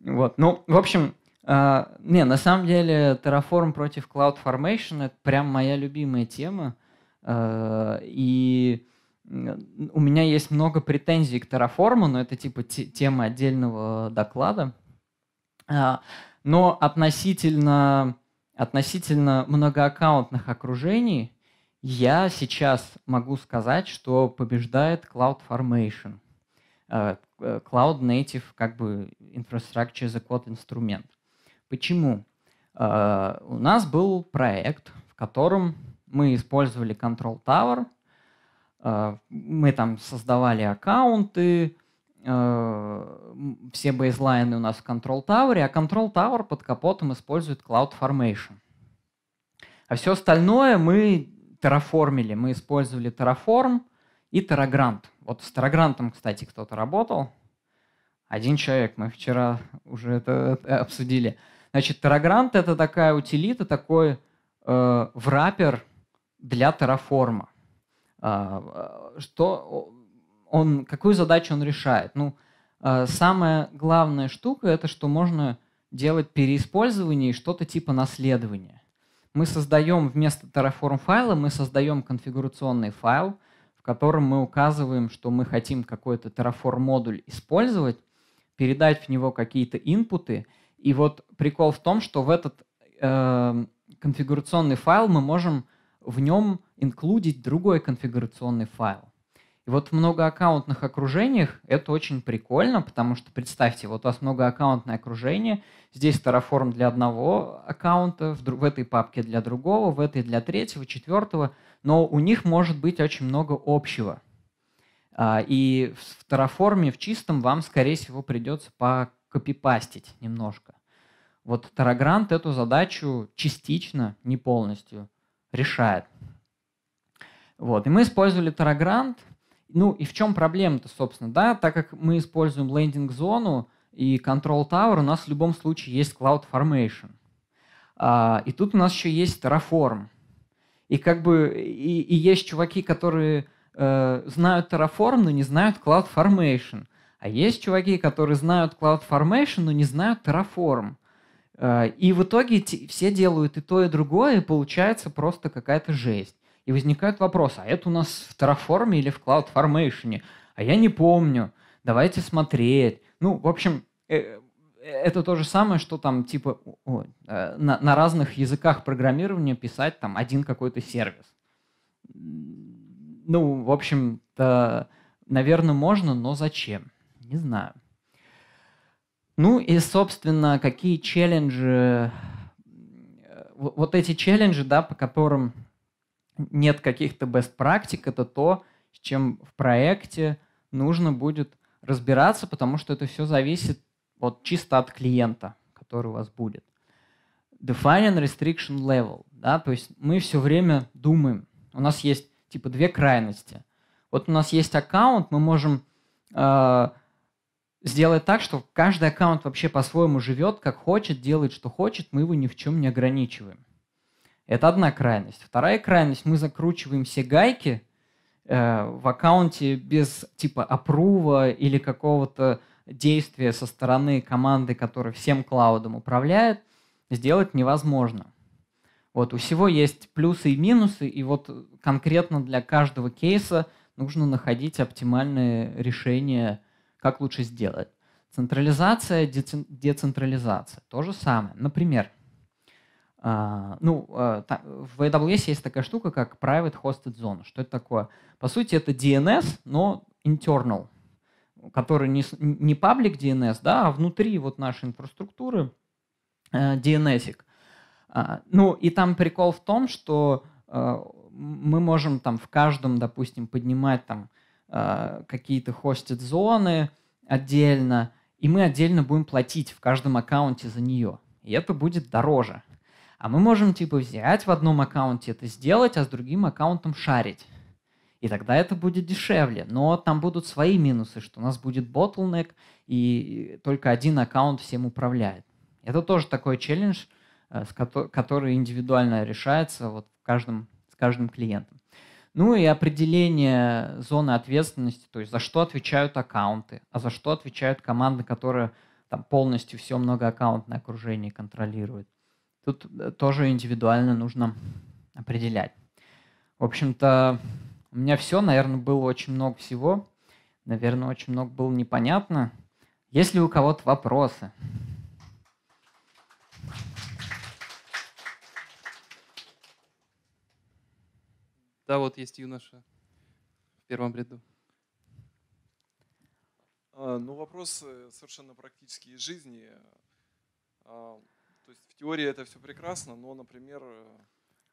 Вот. Ну, в общем, э, не, на самом деле Terraform против Cloud Formation это прям моя любимая тема. Э, и у меня есть много претензий к Terraform, но это типа тема отдельного доклада. А, но относительно, относительно многоаккаунтных окружений я сейчас могу сказать, что побеждает Cloud Formation, э, э, Cloud Native как бы Infrastructure as a Code инструмент. Почему? Э, у нас был проект, в котором мы использовали Control Tower, мы там создавали аккаунты, Эм, все бейзлайны у нас в Control Tower, а Control Tower под капотом использует Cloud Formation. А все остальное мы терраформили. Мы использовали Terraform и Terragrant. Вот с Terragrant, кстати, кто-то работал. Один человек, мы вчера уже это обсудили. Значит, Terragrant — это такая утилита, такой э, враппер для Terraform. А, э, что он, какую задачу он решает. Ну, э, самая главная штука – это что можно делать переиспользование и что-то типа наследования. Мы создаем вместо Terraform файла, мы создаем конфигурационный файл, в котором мы указываем, что мы хотим какой-то Terraform модуль использовать, передать в него какие-то инпуты. И вот прикол в том, что в этот э, конфигурационный файл мы можем в нем инклюдить другой конфигурационный файл. И вот в многоаккаунтных окружениях это очень прикольно, потому что представьте, вот у вас многоаккаунтное окружение, здесь Terraform для одного аккаунта, в, в этой папке для другого, в этой для третьего, четвертого, но у них может быть очень много общего. А, и в Terraform в чистом вам, скорее всего, придется покопипастить немножко. Вот Terragranт эту задачу частично, не полностью решает. Вот. И мы использовали Terragranт ну и в чем проблема-то, собственно, да? Так как мы используем лендинг-зону и Control Tower, у нас в любом случае есть Cloud Formation. А, и тут у нас еще есть Terraform. И как бы и, и есть чуваки, которые э, знают Terraform, но не знают Cloud Formation. А есть чуваки, которые знают Cloud Formation, но не знают Terraform. Э, и в итоге те, все делают и то, и другое, и получается просто какая-то жесть. И возникает вопрос, а это у нас в Terraform или в Cloud CloudFormation? А я не помню. Давайте смотреть. Ну, в общем, э, это то же самое, что там типа э, на, на разных языках программирования писать там один какой-то сервис. Ну, в общем-то, наверное, можно, но зачем? Не знаю. Ну и, собственно, какие челленджи... Э, вот эти челленджи, да, по которым нет каких-то best практик, это то, с чем в проекте нужно будет разбираться, потому что это все зависит вот чисто от клиента, который у вас будет. Define and restriction level. Да? То есть мы все время думаем, у нас есть типа две крайности. Вот у нас есть аккаунт, мы можем э, сделать так, что каждый аккаунт вообще по-своему живет, как хочет, делает, что хочет, мы его ни в чем не ограничиваем. Это одна крайность. Вторая крайность, мы закручиваем все гайки э, в аккаунте без типа опрува или какого-то действия со стороны команды, которая всем клаудом управляет, сделать невозможно. Вот, у всего есть плюсы и минусы, и вот конкретно для каждого кейса нужно находить оптимальное решение, как лучше сделать. Централизация, децентрализация. То же самое. Например, а, ну, а, в AWS есть такая штука, как Private Hosted Zone. Что это такое? По сути, это DNS, но internal, который не, не public DNS, да, а внутри вот нашей инфраструктуры э, DNS. -ик. А, ну, и там прикол в том, что э, мы можем там в каждом, допустим, поднимать там э, какие-то хостед зоны отдельно, и мы отдельно будем платить в каждом аккаунте за нее. И это будет дороже. А мы можем типа взять в одном аккаунте это сделать, а с другим аккаунтом шарить. И тогда это будет дешевле. Но там будут свои минусы, что у нас будет bottleneck, и только один аккаунт всем управляет. Это тоже такой челлендж, э, который индивидуально решается вот в с каждым клиентом. Ну и определение зоны ответственности, то есть за что отвечают аккаунты, а за что отвечают команды, которые там полностью все многоаккаунтное окружение контролируют. Тут э, тоже индивидуально нужно определять. В общем-то, у меня все, наверное, было очень много всего. Наверное, очень много было непонятно. Есть ли у кого-то вопросы? Да, вот есть юноша в первом ряду. А, ну, вопрос совершенно практически из жизни. А, то есть в теории это все прекрасно, но, например, э,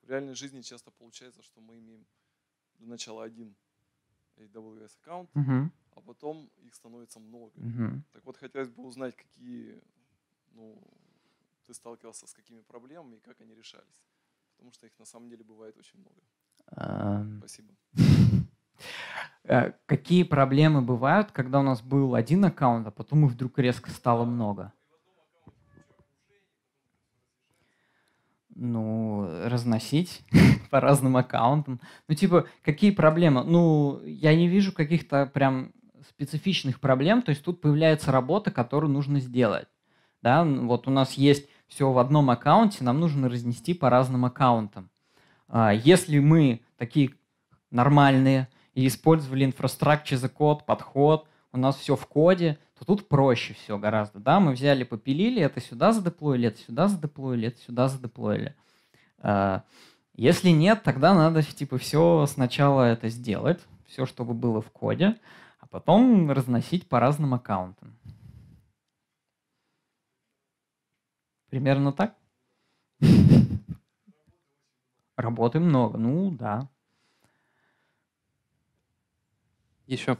в реальной жизни часто получается, что мы имеем для начала один AWS аккаунт, Uh-huh. а потом их становится много. Uh-huh. Так вот, хотелось бы узнать, какие, ну, ты сталкивался с какими проблемами и как они решались. Потому что их на самом деле бывает очень много. Спасибо. [laughs] Э, какие проблемы бывают, когда у нас был один аккаунт, а потом их вдруг резко стало много? ну, разносить [laughs] по разным аккаунтам. Ну, типа, какие проблемы? Ну, я не вижу каких-то прям специфичных проблем, то есть тут появляется работа, которую нужно сделать. Да, вот у нас есть все в одном аккаунте, нам нужно разнести по разным аккаунтам. А, если мы такие нормальные и использовали инфраструктуре за код, подход, у нас все в коде, то тут проще все гораздо. Да, мы взяли, попилили, это сюда задеплоили, это сюда задеплоили, это сюда задеплоили. А, если нет, тогда надо типа все сначала это сделать, все, чтобы было в коде, а потом разносить по разным аккаунтам. Примерно так? Работы много, ну да. Еще.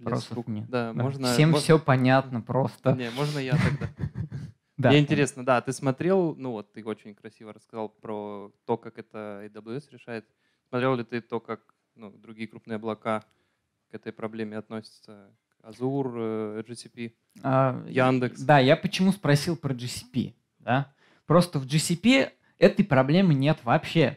Вопросов нет. Да, да. Можно, Всем можно... все понятно просто. Не, можно я тогда? [laughs] Да. Мне интересно, да, ты смотрел, ну вот ты очень красиво рассказал про то, как это AWS решает. Смотрел ли ты то, как ну, другие крупные облака к этой проблеме относятся? Azure, э, GCP, а, Яндекс. Да, я почему спросил про GCP, да? Просто в GCP этой проблемы нет вообще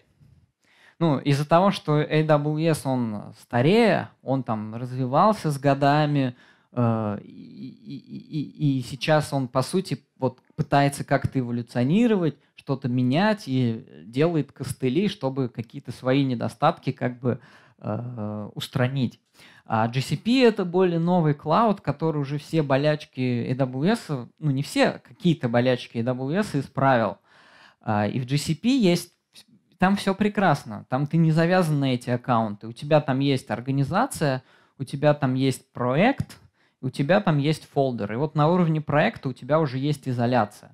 ну, из-за того, что AWS, он старее, он там развивался с годами, э, и, и, и сейчас он, по сути, вот пытается как-то эволюционировать, что-то менять и делает костыли, чтобы какие-то свои недостатки как бы э, устранить. А GCP — это более новый клауд, который уже все болячки AWS, ну не все, какие-то болячки AWS исправил. А, и в GCP есть там все прекрасно, там ты не завязан на эти аккаунты, у тебя там есть организация, у тебя там есть проект, у тебя там есть фолдер. И вот на уровне проекта у тебя уже есть изоляция.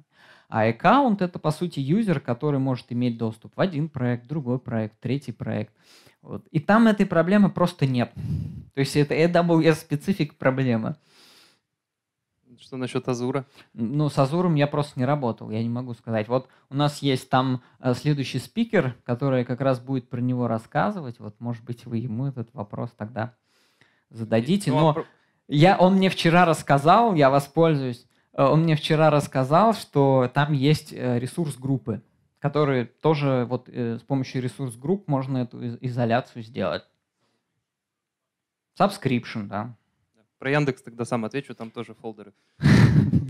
А аккаунт — это, по сути, юзер, который может иметь доступ в один проект, другой проект, третий проект. Вот. И там этой проблемы просто нет. То есть это AWS-специфик проблема. Что насчет Азура? Ну, с Азуром я просто не работал, я не могу сказать. Вот у нас есть там э, следующий спикер, который как раз будет про него рассказывать. Вот, может быть, вы ему этот вопрос тогда зададите. Ну, Но а я, он мне вчера рассказал, я воспользуюсь, э, он мне вчера рассказал, что там есть э, ресурс группы, которые тоже вот с помощью ресурс групп можно эту изоляцию сделать. Subscription, да. Про Яндекс тогда сам отвечу, там тоже фолдеры. [laughs]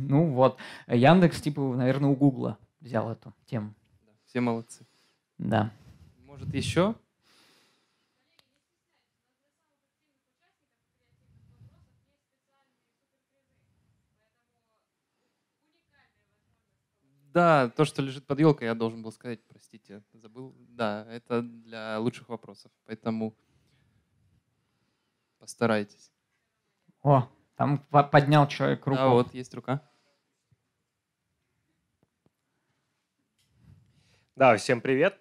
Ну вот, Яндекс типа, наверное, у Гугла взял эту тему. Все молодцы. Да. Может, еще? Да, то, что лежит под елкой, я должен был сказать, простите, забыл. Да, это для лучших вопросов, поэтому постарайтесь. О, там поднял человек руку. Да, вот есть рука. Да, всем привет.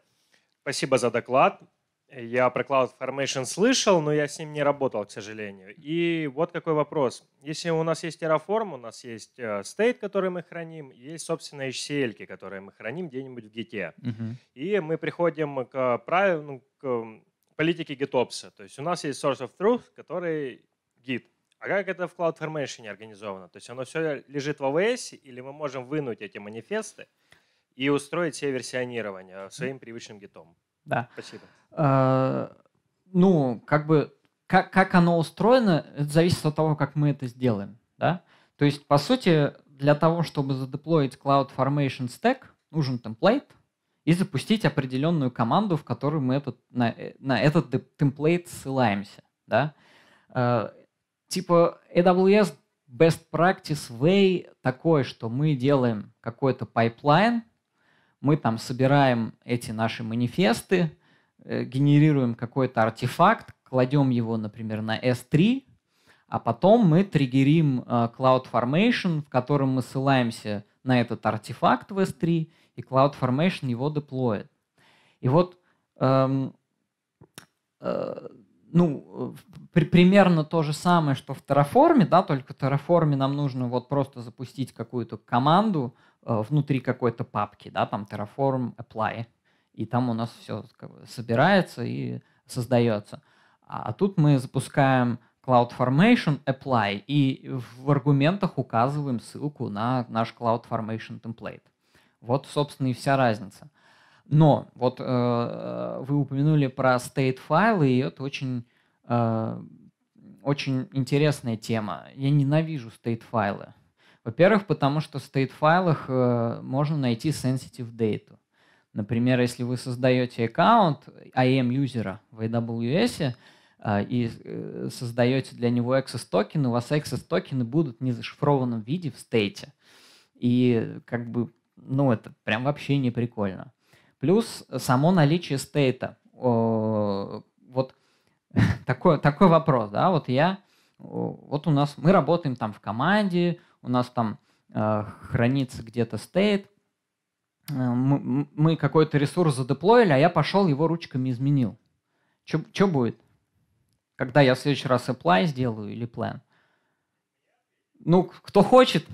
Спасибо за доклад. Я про Cloud Formation слышал, но я с ним не работал, к сожалению. И вот какой вопрос. Если у нас есть Terraform, у нас есть э, State, который мы храним, есть, собственно, HCL, которые мы храним где-нибудь в Git. Угу. И мы приходим к, прав... ну, к политике GitOps. То есть у нас есть Source of Truth, который Git. А как это в Cloud Formation организовано? То есть оно все лежит в AWS, или мы можем вынуть эти манифесты и устроить все версионирование своим привычным гитом? Да. Спасибо. А, ну, как бы, как, как оно устроено, это зависит от того, как мы это сделаем. Да? То есть, по сути, для того, чтобы задеплоить Cloud Formation Stack, нужен темплейт и запустить определенную команду, в которую мы этот, на, э, на этот темплейт ссылаемся. Да? А, типа AWS best practice way такой, что мы делаем какой-то пайплайн, мы там собираем эти наши манифесты, э, генерируем какой-то артефакт, кладем его, например, на S3, а потом мы триггерим э, Formation, в котором мы ссылаемся на этот артефакт в S3, и Cloud Formation его деплоит. И вот эм, э, ну, э, при, примерно то же самое, что в Terraform, да, только в Terraform нам нужно вот просто запустить какую-то команду э, внутри какой-то папки, да, там Terraform apply, и там у нас все как бы, собирается и создается. А, а тут мы запускаем CloudFormation apply и в аргументах указываем ссылку на наш CloudFormation template. Вот, собственно, и вся разница. Но вот э, э, вы упомянули про state файлы, и это очень, э, очень интересная тема. Я ненавижу state файлы. Во-первых, потому что в state файлах э, можно найти sensitive data. Например, если вы создаете аккаунт IAM юзера в AWS э, и э, создаете для него access токены, у вас access токены будут не в зашифрованном виде в стейте. И как бы, ну, это прям вообще не прикольно. Плюс само наличие стейта. Вот [laughs] такой, такой вопрос, да, вот я, вот у нас, мы работаем там в команде, у нас там э, хранится где-то стейт, э, мы, какой-то ресурс задеплоили, а я пошел его ручками изменил. Что будет? Когда я в следующий раз apply сделаю или plan? Ну, кто хочет,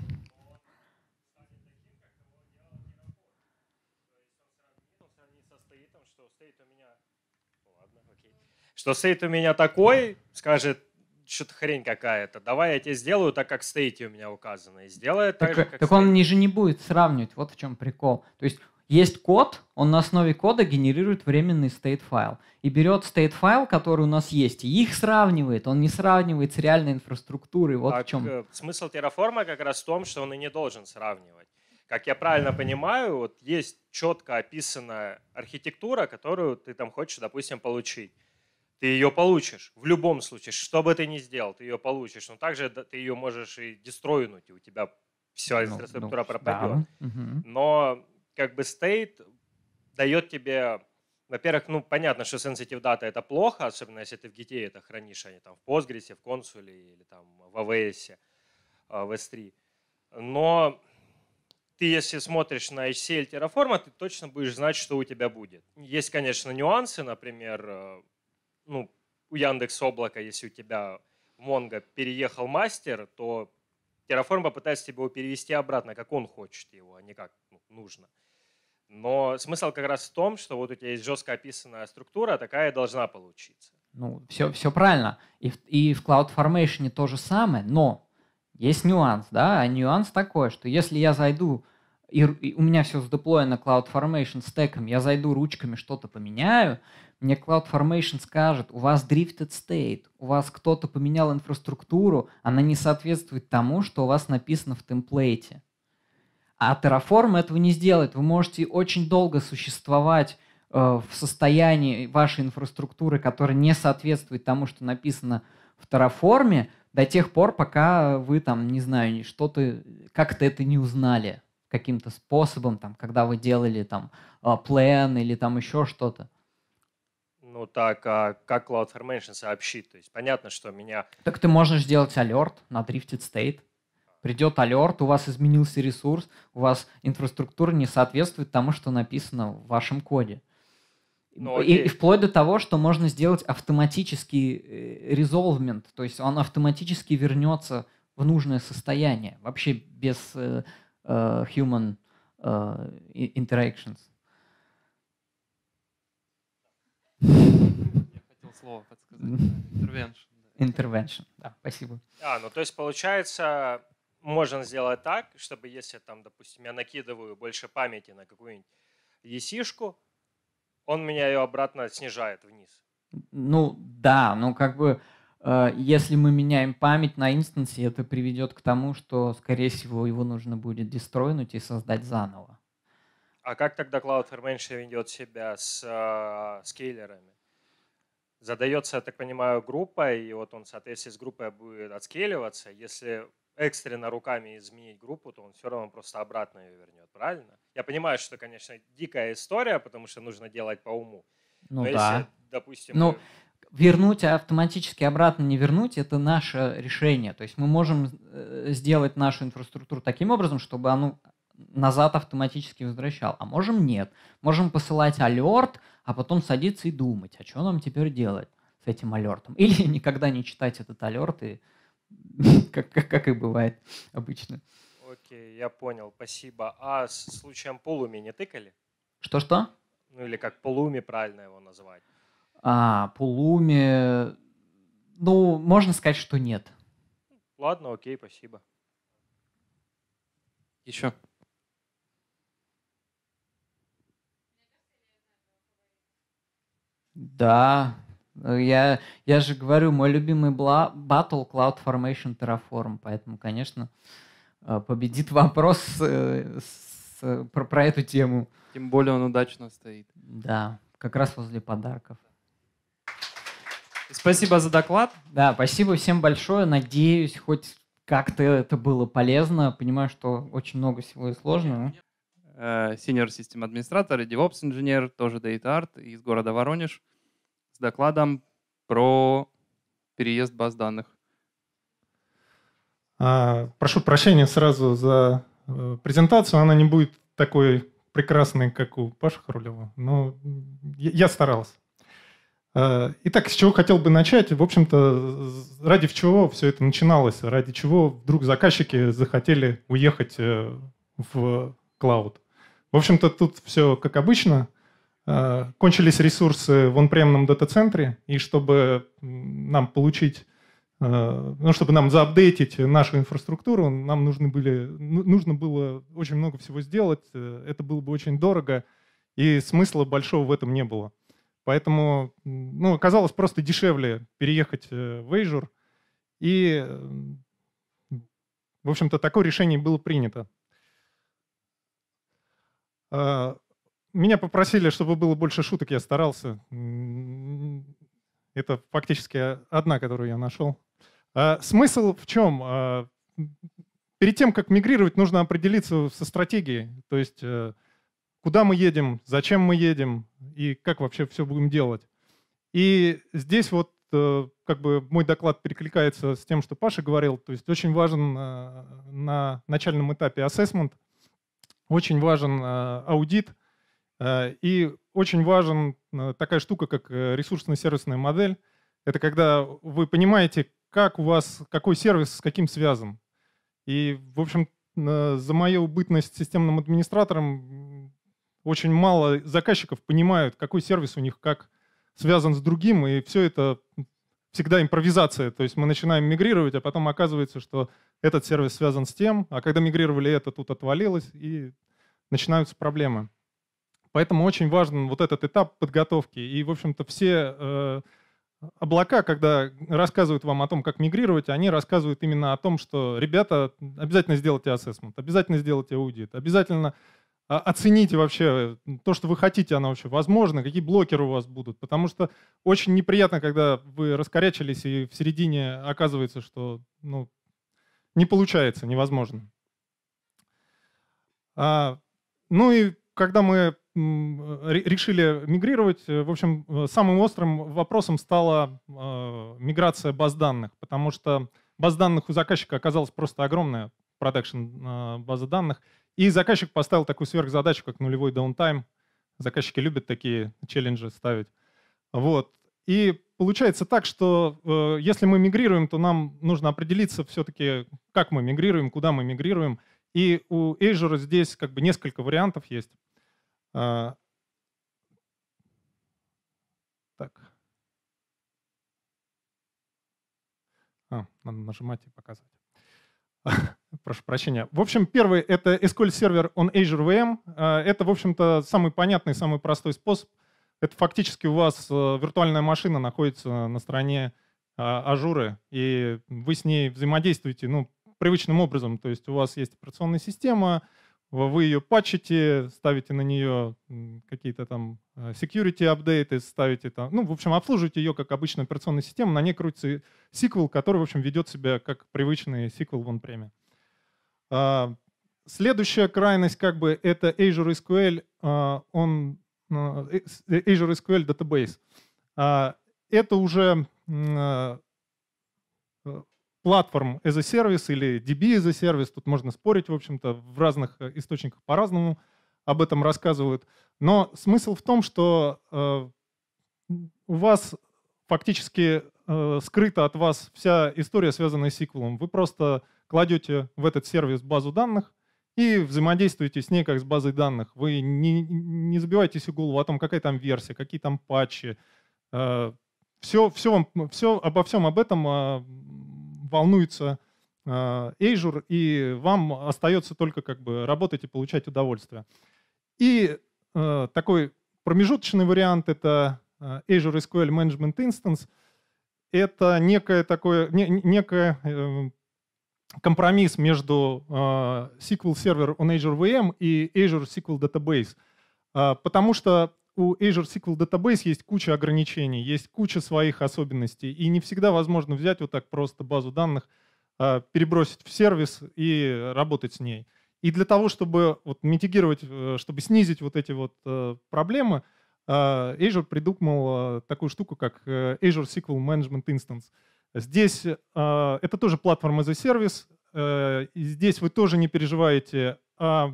что стейт у меня такой, скажет, что-то хрень какая-то, давай я тебе сделаю так, как в у меня указано, и сделает так, так же, как Так он ниже не будет сравнивать, вот в чем прикол. То есть есть код, он на основе кода генерирует временный state файл и берет state файл, который у нас есть, и их сравнивает. Он не сравнивает с реальной инфраструктурой. Вот так, в чем. Э, смысл терраформа как раз в том, что он и не должен сравнивать. Как я правильно понимаю, вот есть четко описанная архитектура, которую ты там хочешь, допустим, получить ты ее получишь. В любом случае, что бы ты ни сделал, ты ее получишь. Но также ты ее можешь и дестройнуть, и у тебя вся ну, инфраструктура ну, ну, пропадет. Да. Но как бы стейт дает тебе, во-первых, ну понятно, что sensitive data это плохо, особенно если ты в GT а это хранишь, а не там в Postgres, в консуле или там в AWS, а, в S3. Но ты, если смотришь на HCL Terraform, ты точно будешь знать, что у тебя будет. Есть, конечно, нюансы, например, э, ну, у Яндекс Облака, если у тебя в Mongo переехал мастер, то Terraform попытается тебя его перевести обратно, как он хочет его, а не как ну, нужно. Но смысл как раз в том, что вот у тебя есть жестко описанная структура, а такая должна получиться. Ну, все, все правильно. И, в, и в CloudFormation то же самое, но есть нюанс, да, а нюанс такой, что если я зайду, и, и у меня все сдеплоено Formation стеком, я зайду ручками что-то поменяю, мне CloudFormation скажет, у вас drifted state, у вас кто-то поменял инфраструктуру, она не соответствует тому, что у вас написано в темплейте. А Terraform этого не сделает. Вы можете очень долго существовать э, в состоянии вашей инфраструктуры, которая не соответствует тому, что написано в Terraform, до тех пор, пока вы там, не знаю, что-то, как-то это не узнали каким-то способом, там, когда вы делали там э, план или там еще что-то ну так, а, как Cloud Formation сообщит. То есть понятно, что меня... Так ты можешь сделать алерт на Drifted State. Придет алерт, у вас изменился ресурс, у вас инфраструктура не соответствует тому, что написано в вашем коде. Ну, и, и вплоть до того, что можно сделать автоматический э, резолвмент, то есть он автоматически вернется в нужное состояние, вообще без э, э, human э, interactions. слово подсказать. Intervention. Intervention, да, спасибо. А, ну то есть получается, можно сделать так, чтобы если там, допустим, я накидываю больше памяти на какую-нибудь есишку, он меня ее обратно снижает вниз. Ну да, ну как бы э, если мы меняем память на инстансе, это приведет к тому, что, скорее всего, его нужно будет дестройнуть и создать заново. А как тогда CloudFormation ведет себя с э, скейлерами? задается, я так понимаю, группа, и вот он соответственно с группой будет отскеливаться. Если экстренно руками изменить группу, то он все равно просто обратно ее вернет, правильно? Я понимаю, что, конечно, дикая история, потому что нужно делать по уму. Ну Но да. Если, допустим, ну, вернуть, а автоматически обратно не вернуть, это наше решение. То есть мы можем э, сделать нашу инфраструктуру таким образом, чтобы оно назад автоматически возвращал. А можем нет. Можем посылать алерт, а потом садиться и думать, а что нам теперь делать с этим алертом. [laughs] Или никогда не читать этот алерт, и, [laughs] как, как, как и бывает обычно. Окей, я понял, спасибо. А с случаем полуми не тыкали? Что-что? Ну или как полуми правильно его назвать. А, полуми... Ну, можно сказать, что нет. Ладно, окей, спасибо. Еще? Да, э, я, я же говорю, мой любимый бла, батл Cloud Formation Terraform, поэтому, конечно, э, победит вопрос э, с, с, про, про эту тему. Тем более он удачно стоит. Да, как раз возле подарков. Спасибо за доклад. Да, спасибо всем большое. Надеюсь, хоть как-то это было полезно. Понимаю, что очень много всего и сложного. Э, senior систем администратор и DevOps инженер, тоже Data Art из города Воронеж, с докладом про переезд баз данных. А, прошу прощения сразу за э, презентацию. Она не будет такой прекрасной, как у Паши Харулева, но я старался. Э, итак, с чего хотел бы начать? В общем-то, ради чего все это начиналось? Ради чего вдруг заказчики захотели уехать в клауд? В общем-то, тут все как обычно. Э, кончились ресурсы в онпремном дата-центре, и чтобы нам получить э, ну, чтобы нам заапдейтить нашу инфраструктуру, нам нужны были, ну, нужно было очень много всего сделать. Э, это было бы очень дорого, и смысла большого в этом не было. Поэтому ну, оказалось просто дешевле переехать в Azure. И, в общем-то, такое решение было принято. А, меня попросили, чтобы было больше шуток, я старался. Это фактически одна, которую я нашел. А, смысл в чем? А, перед тем, как мигрировать, нужно определиться со стратегией. То есть э, куда мы едем, зачем мы едем и как вообще все будем делать. И здесь вот э, как бы мой доклад перекликается с тем, что Паша говорил. То есть очень важен э, на начальном этапе ассессмент – очень важен э, аудит э, и очень важен э, такая штука, как ресурсно-сервисная модель. Это когда вы понимаете, как у вас, какой сервис с каким связан. И, в общем, за мою бытность системным администратором очень мало заказчиков понимают, какой сервис у них как связан с другим, и все это всегда импровизация. То есть мы начинаем мигрировать, а потом оказывается, что этот сервис связан с тем, а когда мигрировали это, тут отвалилось, и начинаются проблемы. Поэтому очень важен вот этот этап подготовки. И, в общем-то, все э, облака, когда рассказывают вам о том, как мигрировать, они рассказывают именно о том, что, ребята, обязательно сделайте ассессмент, обязательно сделайте аудит, обязательно а, оцените вообще то, что вы хотите, она вообще возможно, какие блокеры у вас будут. Потому что очень неприятно, когда вы раскорячились, и в середине оказывается, что ну, не получается, невозможно. А, ну и когда мы решили мигрировать, э, в общем, э, самым острым вопросом стала э, миграция баз данных, потому что баз данных у заказчика оказалась просто огромная, продакшн э, база данных, и заказчик поставил такую сверхзадачу, как нулевой даунтайм. Заказчики любят такие челленджи ставить. Вот. И получается так, что э, если мы мигрируем, то нам нужно определиться все-таки, как мы мигрируем, куда мы мигрируем. И у Azure здесь как бы несколько вариантов есть. Э, так. А, надо нажимать и показывать. [laughs] прошу прощения. В общем, первый — это SQL сервер on Azure VM. А, это, в общем-то, самый понятный, самый простой способ. Это фактически у вас э, виртуальная машина находится на стороне а, Ажуры, и вы с ней взаимодействуете ну, привычным образом. То есть у вас есть операционная система, вы ее патчите, ставите на нее какие-то там э, security апдейты, ставите там, ну, в общем, обслуживаете ее как обычную операционную систему. на ней крутится SQL, который, в общем, ведет себя как привычный SQL в он-преме. А, следующая крайность, как бы, это Azure SQL, а, он, а, э, э, Azure SQL Database. Это уже э, платформ as a service или DB as a service, тут можно спорить, в общем-то, в разных источниках по-разному об этом рассказывают. Но смысл в том, что у вас фактически э, скрыта от вас вся история, связанная с SQL. Вы просто кладете в этот сервис базу данных и взаимодействуете с ней как с базой данных. Вы не, не забиваете себе голову о том, какая там версия, какие там патчи. Э, все, все, вам, все обо всем об этом э, волнуется э, Azure, и вам остается только как бы работать и получать удовольствие. И э, такой промежуточный вариант — это э, Azure SQL Management Instance — это некое такое, не, некое э, компромисс между э, SQL Server on Azure VM и Azure SQL Database, э, потому что у Azure SQL Database есть куча ограничений, есть куча своих особенностей, и не всегда возможно взять вот так просто базу данных, э, перебросить в сервис и работать с ней. И для того, чтобы вот, митигировать, э, чтобы снизить вот эти вот э, проблемы, а, Azure придумал такую штуку, как э, Azure SQL Management Instance. Здесь а, это тоже платформа за сервис. Э, здесь вы тоже не переживаете о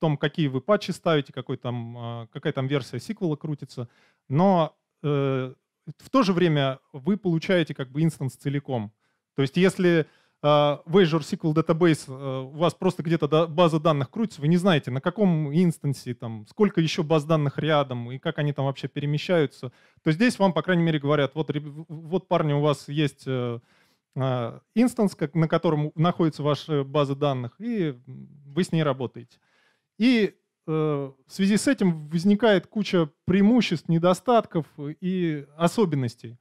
том, какие вы патчи ставите, какой там, а, какая там версия SQL крутится. Но э, в то же время вы получаете как бы инстанс целиком. То есть если а, в Azure SQL Database э, у вас просто где-то база данных крутится, вы не знаете, на каком инстансе, там, сколько еще баз данных рядом и как они там вообще перемещаются, то здесь вам, по крайней мере, говорят, вот, вот парни, у вас есть э, э, инстанс, на котором находится ваша база данных, и вы с ней работаете. И в связи с этим возникает куча преимуществ, недостатков и особенностей.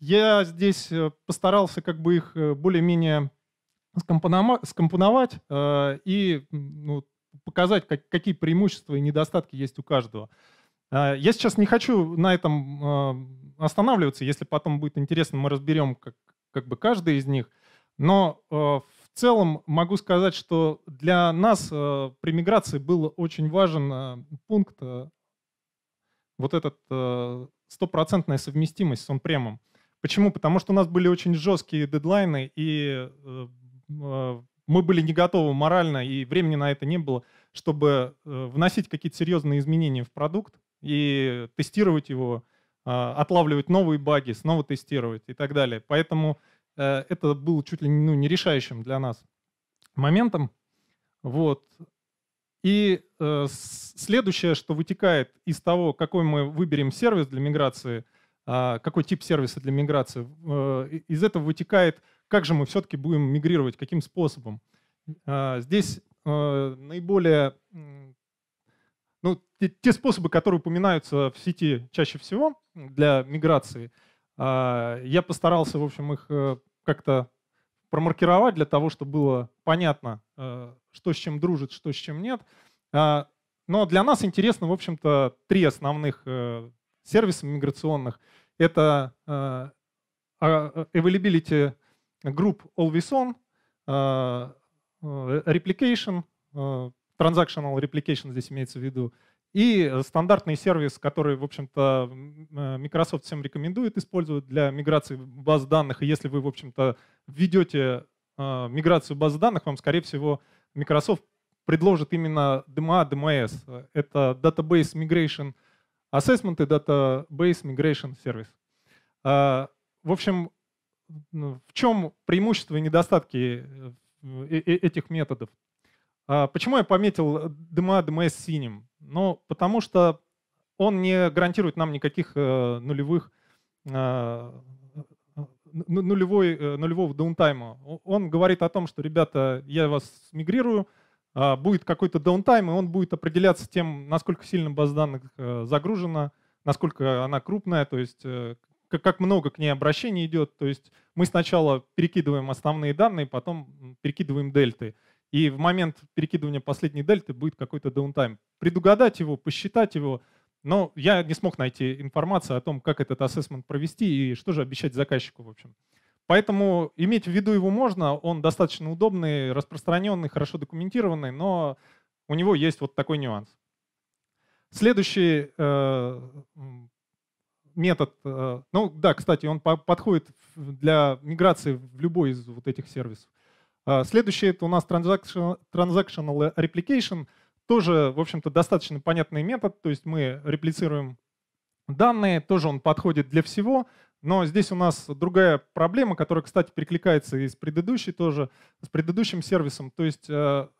Я здесь э, постарался как бы их э, более-менее скомпоновать э, и ну, показать, как, какие преимущества и недостатки есть у каждого. Я сейчас не хочу на этом останавливаться. Если потом будет интересно, мы разберем как, как бы каждый из них. Но в целом могу сказать, что для нас при миграции был очень важен пункт вот этот стопроцентная совместимость с онпремом. премом Почему? Потому что у нас были очень жесткие дедлайны, и э, а, мы были не готовы морально, и времени на это не было, чтобы э, вносить какие-то серьезные изменения в продукт и тестировать его, а, отлавливать новые баги, снова тестировать и так далее. Поэтому э, это было чуть ли ну, не решающим для нас моментом. Вот. И э, следующее, что вытекает из того, какой мы выберем сервис для миграции – а, какой тип сервиса для миграции. Э, из этого вытекает, как же мы все-таки будем мигрировать, каким способом. А, здесь э, наиболее ну, те, те способы, которые упоминаются в сети чаще всего для миграции, а, я постарался, в общем, их э, как-то промаркировать для того, чтобы было понятно, что с чем дружит, что с чем нет. Но для нас интересно, в общем-то, три основных сервиса миграционных – это а, а, а, availability group always on, э, replication, transactional replication здесь имеется в виду, и стандартный сервис, который, в общем-то, э, Microsoft всем рекомендует использовать для миграции баз данных. И если вы, в общем-то, ведете миграцию баз данных, вам, скорее всего, Microsoft предложит именно DMA, DMS. Это Database Migration – Assessment и Database Migration Service. А, в общем, ну, в чем преимущества и недостатки э, э, этих методов? А, почему я пометил DMA, DMS синим? Ну, потому что он не гарантирует нам никаких э, нулевых а, нулевой, нулевого даунтайма. Он говорит о том, что, ребята, я вас мигрирую, а, будет какой-то даунтайм, и он будет определяться тем, насколько сильно база данных э, загружена, насколько она крупная, то есть э, как много к ней обращений идет. То есть мы сначала перекидываем основные данные, потом перекидываем дельты. И в момент перекидывания последней дельты будет какой-то даунтайм. Предугадать его, посчитать его, но я не смог найти информацию о том, как этот ассессмент провести и что же обещать заказчику, в общем. Поэтому иметь в виду его можно, он достаточно удобный, распространенный, хорошо документированный, но у него есть вот такой нюанс. Следующий э, метод, э, ну да, кстати, он по подходит для миграции в любой из вот этих сервисов. Э, следующий это у нас transaction, transactional replication, тоже, в общем-то, достаточно понятный метод, то есть мы реплицируем данные, тоже он подходит для всего, но здесь у нас другая проблема, которая, кстати, перекликается и с предыдущей тоже, с предыдущим сервисом. То есть э,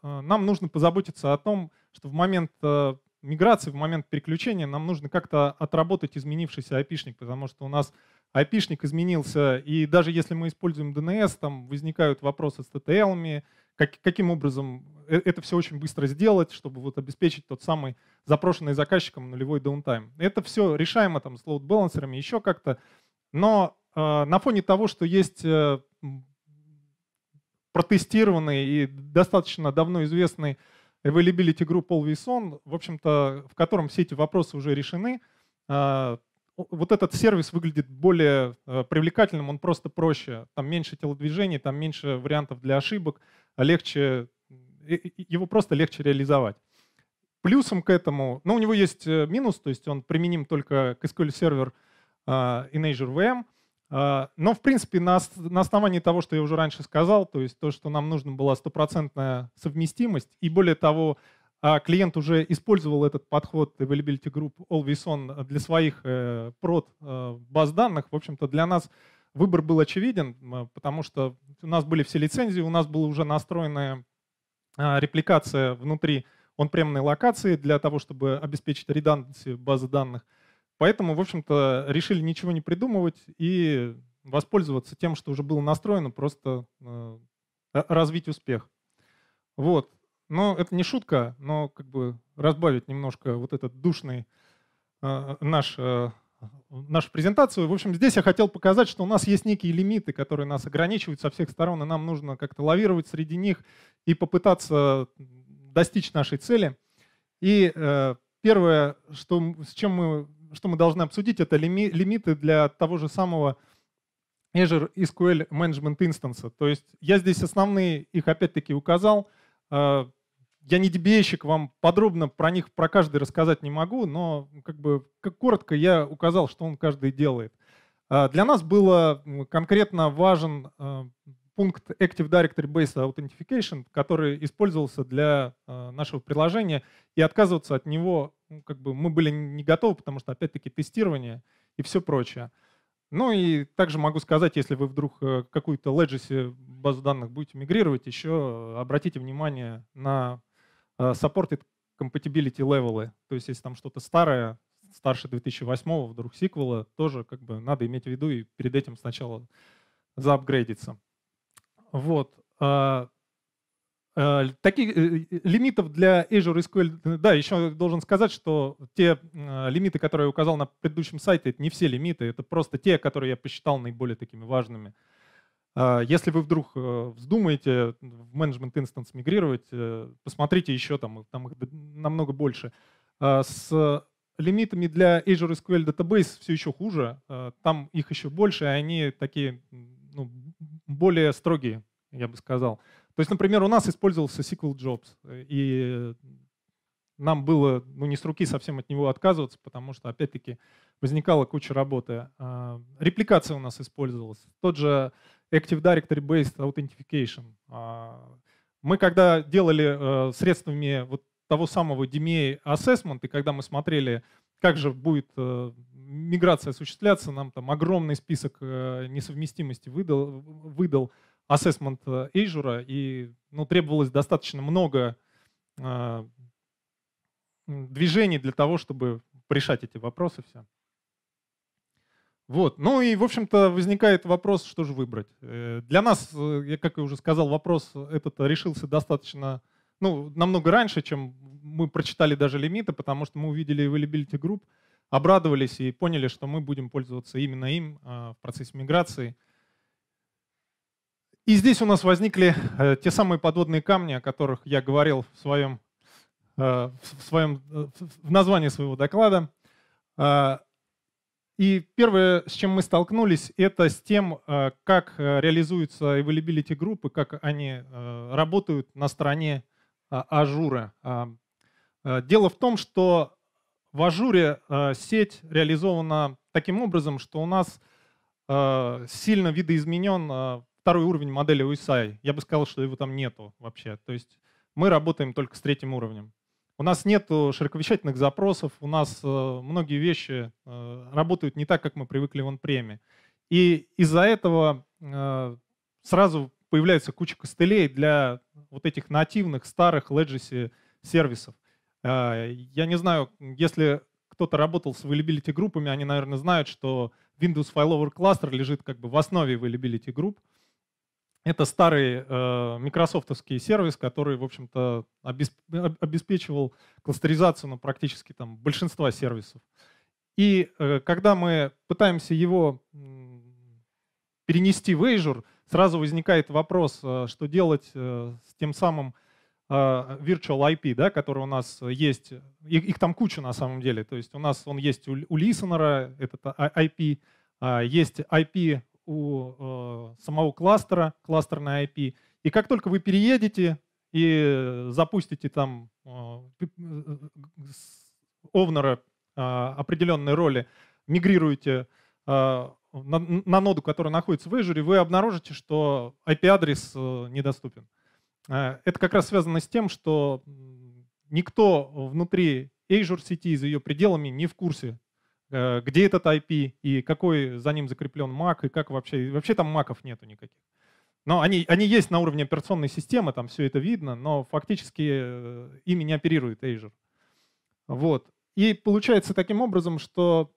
э, нам нужно позаботиться о том, что в момент э, миграции, в момент переключения нам нужно как-то отработать изменившийся IP-шник, потому что у нас IP-шник изменился, и даже если мы используем DNS, там возникают вопросы с TTL-ами, как, каким образом это все очень быстро сделать, чтобы вот обеспечить тот самый запрошенный заказчиком нулевой даунтайм. Это все решаемо там с лоуд-балансерами, еще как-то. Но э, на фоне того, что есть э, протестированный и достаточно давно известный availability group Always в общем-то, в котором все эти вопросы уже решены, э, вот этот сервис выглядит более привлекательным, он просто проще. Там меньше телодвижений, там меньше вариантов для ошибок, а легче, его просто легче реализовать. Плюсом к этому, ну, у него есть минус, то есть он применим только к SQL Server а, Inazure VM. А, но, в принципе, на, основании того, что я уже раньше сказал, то есть то, что нам нужно была стопроцентная совместимость, и более того, а, клиент уже использовал этот подход Availability Group Always On для своих э, прод э, баз данных, в общем-то, для нас выбор был очевиден, потому что у нас были все лицензии, у нас была уже настроенная репликация внутри он премной локации для того, чтобы обеспечить реданцию базы данных – Поэтому, в общем-то, решили ничего не придумывать и воспользоваться тем, что уже было настроено, просто э, э, развить успех. Вот. Но это не шутка, но как бы разбавить немножко вот этот душный э, наш, э, нашу презентацию. В общем, здесь я хотел показать, что у нас есть некие лимиты, которые нас ограничивают со всех сторон, и нам нужно как-то лавировать среди них и попытаться достичь нашей цели. И э, первое, что, с чем мы что мы должны обсудить, это лими, лимиты для того же самого Azure SQL Management Instance. То есть я здесь основные их опять-таки указал. Э, я не dba вам подробно про них, про каждый рассказать не могу, но как бы как коротко я указал, что он каждый делает. Э, для нас было конкретно важен э, пункт Active Directory Based Authentication, который использовался для нашего приложения, и отказываться от него ну, как бы мы были не готовы, потому что, опять-таки, тестирование и все прочее. Ну и также могу сказать, если вы вдруг э, какую-то Legacy базу данных будете мигрировать, еще обратите внимание на э, supported compatibility левелы. То есть если там что-то старое, старше 2008 вдруг сиквела, тоже как бы надо иметь в виду и перед этим сначала заапгрейдиться. Вот. А, Э, таких э, э, лимитов для Azure SQL, да, еще должен сказать, что те лимиты, которые я указал на предыдущем сайте, это не все лимиты, это просто те, которые я посчитал наиболее такими важными. А, если вы вдруг вздумаете в менеджмент инстанс мигрировать, посмотрите еще там, там их намного больше. А, с лимитами для Azure SQL Database все еще хуже, там их еще больше, и они такие ну, более строгие, я бы сказал. То есть, например, у нас использовался SQL Jobs, и нам было ну, не с руки совсем от него отказываться, потому что, опять-таки, возникала куча работы. А, репликация у нас использовалась. Тот же Active Directory Based Authentication. А, мы когда делали э, средствами вот того самого DMA assessment, и когда мы смотрели, как же будет э, миграция осуществляться, нам там огромный список э, несовместимости выдал, выдал ассессмент Azure, э, и ну, требовалось достаточно много э, движений для того, чтобы решать эти вопросы все. Вот. Ну и, в общем-то, возникает вопрос, что же выбрать. Э, для нас, э, я как я уже сказал, вопрос этот решился достаточно, ну, намного раньше, чем мы прочитали даже лимиты, потому что мы увидели availability group, обрадовались и поняли, что мы будем пользоваться именно им в процессе миграции – и здесь у нас возникли э, те самые подводные камни, о которых я говорил в своем, э, в, своем э, в названии своего доклада. Э, и первое, с чем мы столкнулись, это с тем, э, как э, реализуются availability группы, как они э, работают на стороне э, ажура. Э, э, дело в том, что в ажуре э, сеть реализована таким образом, что у нас э, сильно видоизменен э, второй уровень модели USI. Я бы сказал, что его там нету вообще. То есть мы работаем только с третьим уровнем. У нас нет широковещательных запросов, у нас э, многие вещи э, работают не так, как мы привыкли в он И из-за этого э, сразу появляется куча костылей для вот этих нативных старых Legacy сервисов. Я не знаю, если кто-то работал с availability группами, они, наверное, знают, что Windows fileover Cluster лежит как бы в основе availability групп. Это старый э, микрософтовский сервис, который, в общем-то, обеспечивал кластеризацию ну, практически там, большинства сервисов. И э, когда мы пытаемся его перенести в Azure, сразу возникает вопрос, э, что делать э, с тем самым э, Virtual IP, да, который у нас есть. Их, их там куча на самом деле. То есть у нас он есть у, у Listener, этот а, IP, а, есть IP у э, самого кластера, кластерной IP. И как только вы переедете и запустите там э, э овнера э, определенной роли, мигрируете э, на, на ноду, которая находится в Azure, вы обнаружите, что IP-адрес э, недоступен. Э, это как раз связано с тем, что никто внутри Azure сети и за ее пределами не в курсе Э, где этот IP и какой за ним закреплен Mac, и как вообще... вообще там маков нету никаких. Но они, они есть на уровне операционной системы, там все это видно, но фактически э, ими не оперирует Azure. Вот. И получается таким образом, что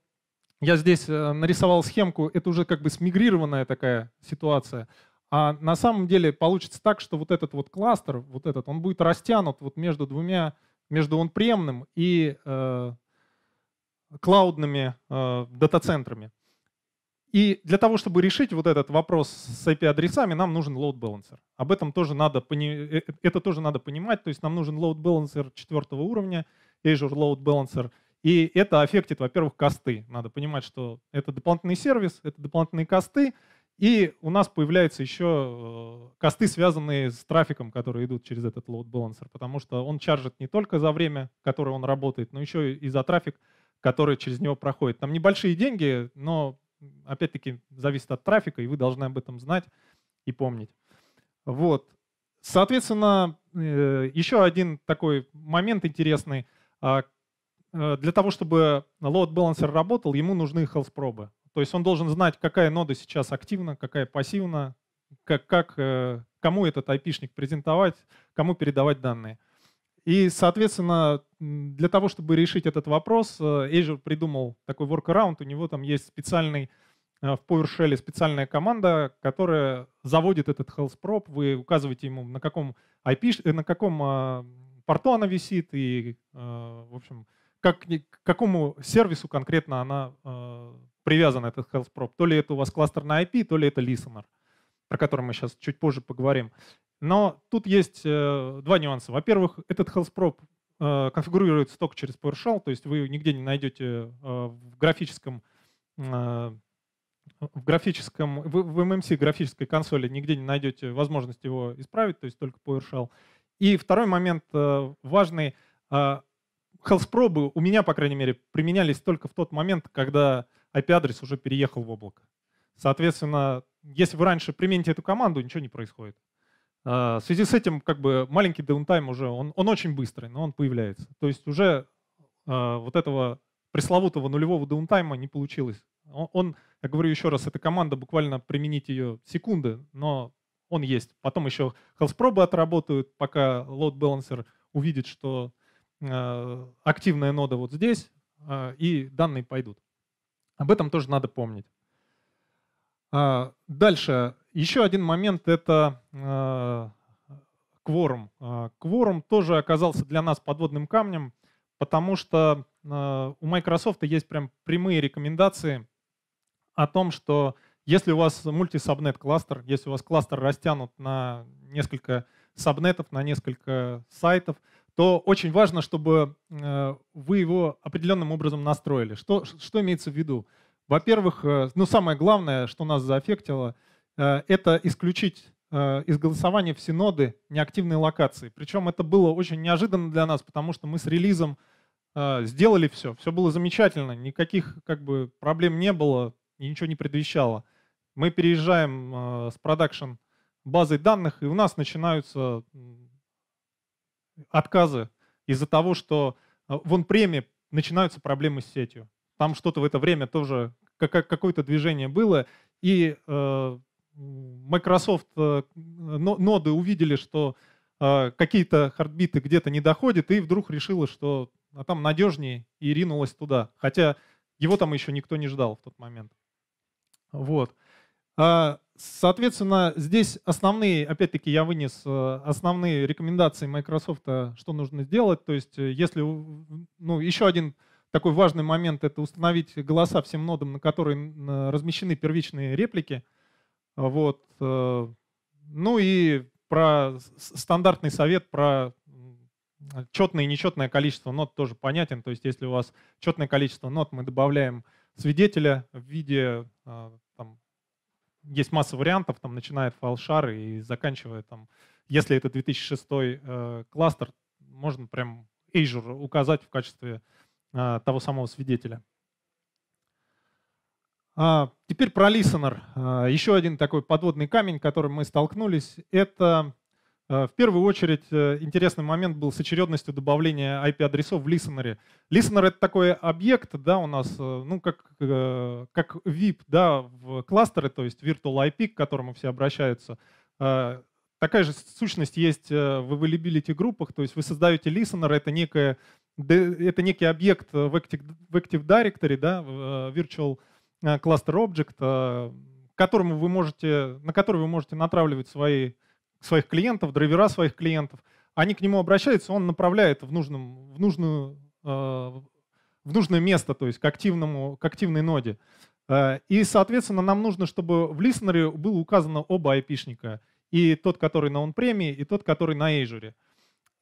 я здесь э, нарисовал схемку, это уже как бы смигрированная такая ситуация. А на самом деле получится так, что вот этот вот кластер, вот этот, он будет растянут вот между двумя, между он премным и э, клаудными э, дата-центрами. И для того, чтобы решить вот этот вопрос с IP-адресами, нам нужен load balancer. Об этом тоже надо, пони... Э, э, это тоже надо понимать. То есть нам нужен load balancer четвертого уровня, Azure Load Balancer. И это аффектит, во-первых, косты. Надо понимать, что это дополнительный сервис, это дополнительные косты. И у нас появляются еще э, косты, связанные с трафиком, которые идут через этот load balancer, потому что он чаржит не только за время, которое он работает, но еще и за трафик, которые через него проходят. Там небольшие деньги, но опять-таки зависит от трафика, и вы должны об этом знать и помнить. Вот. Соответственно, э, еще один такой момент интересный. А, э, для того, чтобы load balancer работал, ему нужны health пробы. То есть он должен знать, какая нода сейчас активна, какая пассивна, как, как, э, кому этот айпишник презентовать, кому передавать данные. И, соответственно, для того, чтобы решить этот вопрос, э, Azure придумал такой workaround. У него там есть специальный э, в PowerShell специальная команда, которая заводит этот health probe. Вы указываете ему, на каком IP, э, на каком а, порту она висит и, в общем, как, к какому сервису конкретно она привязана, этот health probe. То ли это у вас кластерная IP, то ли это listener, про который мы сейчас чуть позже поговорим. Но тут есть два нюанса. Во-первых, этот health probe Э, конфигурирует только через PowerShell, то есть вы нигде не найдете э, э, в графическом в графическом, в MMC графической консоли нигде не найдете возможность его исправить, то есть только PowerShell. И второй момент важный. Хелспробы у меня, по крайней мере, применялись только в тот момент, когда IP-адрес уже переехал в облако. Соответственно, если вы раньше примените эту команду, ничего не происходит. А, в связи с этим, как бы маленький даунтайм уже, он, он очень быстрый, но он появляется. То есть уже э, вот этого пресловутого нулевого даунтайма не получилось. Он, он, я говорю еще раз, эта команда буквально применить ее секунды, но он есть. Потом еще хелспробы отработают, пока load balancer увидит, что э, активная нода вот здесь, э, и данные пойдут. Об этом тоже надо помнить. Дальше еще один момент — это э, кворум. Э, кворум тоже оказался для нас подводным камнем, потому что э, у Microsoft есть прям прямые рекомендации о том, что если у вас мультисабнет кластер, если у вас кластер растянут на несколько сабнетов, на несколько сайтов, то очень важно, чтобы э, вы его определенным образом настроили. Что, что имеется в виду? Во-первых, ну самое главное, что нас заэффектило — Э, это исключить э, из голосования в синоды неактивные локации. Причем это было очень неожиданно для нас, потому что мы с релизом э, сделали все, все было замечательно, никаких как бы проблем не было, ничего не предвещало. Мы переезжаем с продакшн базой данных, и у нас начинаются отказы из-за того, что в он начинаются проблемы с сетью. Там что-то в это время тоже, какое-то движение было, и Microsoft э, ноды увидели, что э, какие-то хардбиты где-то не доходят, и вдруг решила, что а там надежнее, и ринулась туда. Хотя его там еще никто не ждал в тот момент. Вот. А, соответственно, здесь основные, опять-таки, я вынес э, основные рекомендации Microsoft, а, что нужно сделать. То есть, если, ну, еще один такой важный момент, это установить голоса всем нодам, на которые размещены первичные реплики – вот. Э, ну и про стандартный совет про четное и нечетное количество нот тоже понятен. То есть если у вас четное количество нот, мы добавляем свидетеля в виде, э, там, есть масса вариантов, там, начиная от файлшара и заканчивая, там, если это 2006 э, кластер, можно прям Azure указать в качестве э, того самого свидетеля. А, теперь про listener, а, Еще один такой подводный камень, которым мы столкнулись, это а, в первую очередь э, интересный момент был с очередностью добавления IP-адресов в лисенере. Listener это такой объект, да, у нас, э, ну, как, э, как VIP, да, в кластеры, то есть Virtual IP, к которому все обращаются. Такая же сущность есть в availability группах, то есть вы создаете listener, это некое это некий объект в Active, в Active Directory, да, Virtual Э, кластер Object, э, которому вы можете, на который вы можете натравливать свои, своих клиентов, драйвера своих клиентов. Они к нему обращаются, он направляет в, нужном, в, нужную, э, в нужное место, то есть к, активному, к активной ноде. И, соответственно, нам нужно, чтобы в листнере было указано оба айпишника. И тот, который на он-премии, и тот, который на Azure.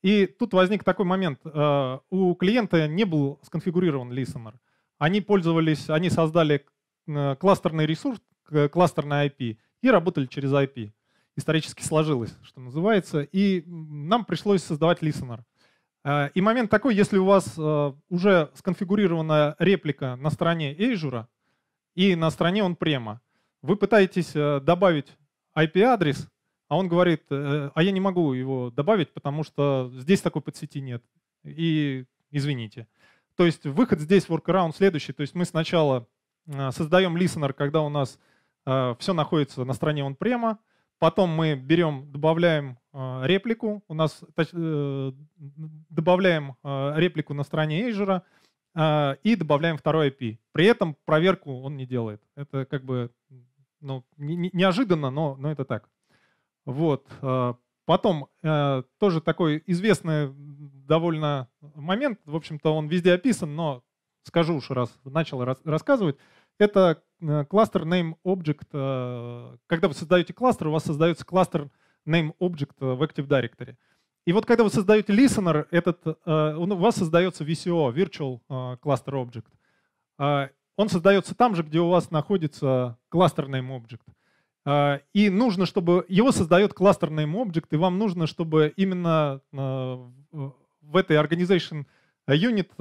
И тут возник такой момент. У клиента не был сконфигурирован листенер. Они пользовались, они создали Э, кластерный ресурс, э, кластерная IP и работали через IP. Исторически сложилось, что называется. И нам пришлось создавать listener. Э, и момент такой, если у вас уже сконфигурирована реплика на стороне Azure и на стороне он према, вы пытаетесь добавить IP-адрес, а он говорит, а я не могу его добавить, потому что здесь такой подсети нет. И извините. То есть выход здесь workaround следующий. То есть мы сначала Э, создаем listener, когда у нас э, все находится на стороне он прямо. Потом мы берем, добавляем э, реплику, у нас добавляем реплику на стороне Azure и добавляем второй IP. При этом проверку он не делает. Это как бы ну, неожиданно, но, но это так. Вот. Потом тоже такой известный довольно момент, в общем-то он везде описан, но скажу уж раз, начал рас, рассказывать, это э, кластер name object. Э, когда вы создаете кластер, у вас создается кластер name object в Active Directory. И вот когда вы создаете listener, этот, э, у вас создается VCO, Virtual Cluster Object. Он создается там же, где у вас находится кластер name object. И нужно, чтобы его создает кластер name object, и вам нужно, чтобы именно в этой organization unit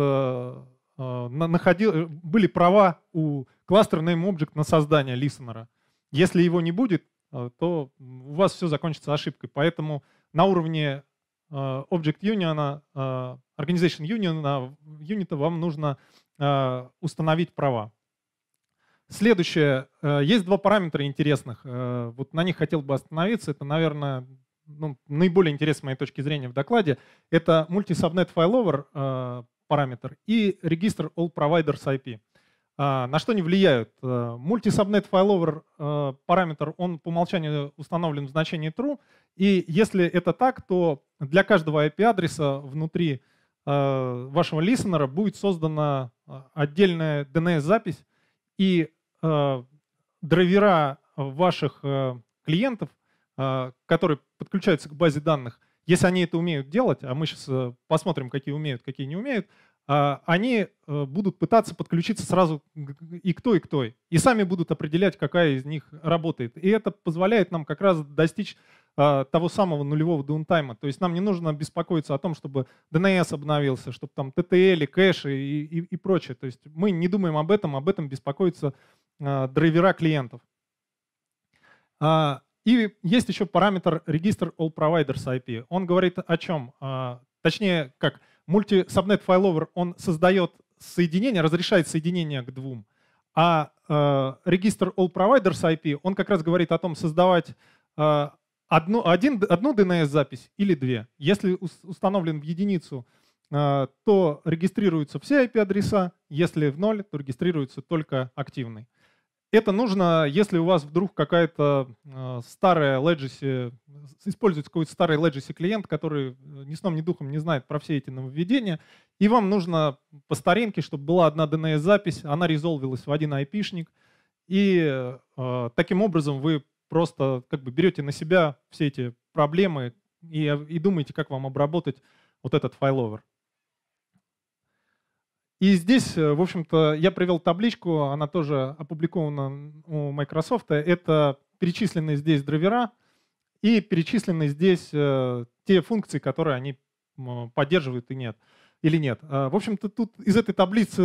Э, находил, э, были права у кластера name object на создание листенера. Если его не будет, э, то у вас все закончится ошибкой. Поэтому на уровне Object Union, Organization Union, юнита вам нужно установить права. Следующее. Есть два параметра интересных. Вот на них хотел бы остановиться. Это, наверное, ну, наиболее интересно с моей точки зрения в докладе. Это мультисубнет файловер параметр, и регистр All Providers IP. А, на что они влияют? Э, Мультисубнет файловер э, параметр, он по умолчанию установлен в значении true, и если это так, то для каждого IP-адреса внутри э, вашего листенера будет создана отдельная DNS-запись, и драйвера ваших клиентов, которые подключаются к базе данных, если они это умеют делать, а мы сейчас э, посмотрим, какие умеют, какие не умеют, а, они э, будут пытаться подключиться сразу и к той, и к той. И сами будут определять, какая из них работает. И это позволяет нам как раз достичь а, того самого нулевого даунтайма. То есть нам не нужно беспокоиться о том, чтобы DNS обновился, чтобы там TTL, кэши и, и, и прочее. То есть мы не думаем об этом, об этом беспокоятся а, драйвера клиентов. И есть еще параметр регистр All Providers IP. Он говорит о чем? А, точнее, как мульти subnet файловер, он создает соединение, разрешает соединение к двум. А э, регистр All Providers IP, он как раз говорит о том, создавать э, одну, один, одну DNS-запись или две. Если установлен в единицу, э, то регистрируются все IP-адреса, если в ноль, то регистрируется только активный. Это нужно, если у вас вдруг какая-то э, старая Legacy, используется какой-то старый Legacy клиент, который э, ни сном, ни духом не знает про все эти нововведения, и вам нужно по старинке, чтобы была одна DNS-запись, она резолвилась в один IP-шник, и э, э, таким образом вы просто как бы берете на себя все эти проблемы и, э, и думаете, как вам обработать вот этот файловер. И здесь, э, в общем-то, я привел табличку, она тоже опубликована у Microsoft. Это перечислены здесь драйвера и перечислены здесь э, те функции, которые они поддерживают и нет или нет. Э, в общем-то, тут из этой таблицы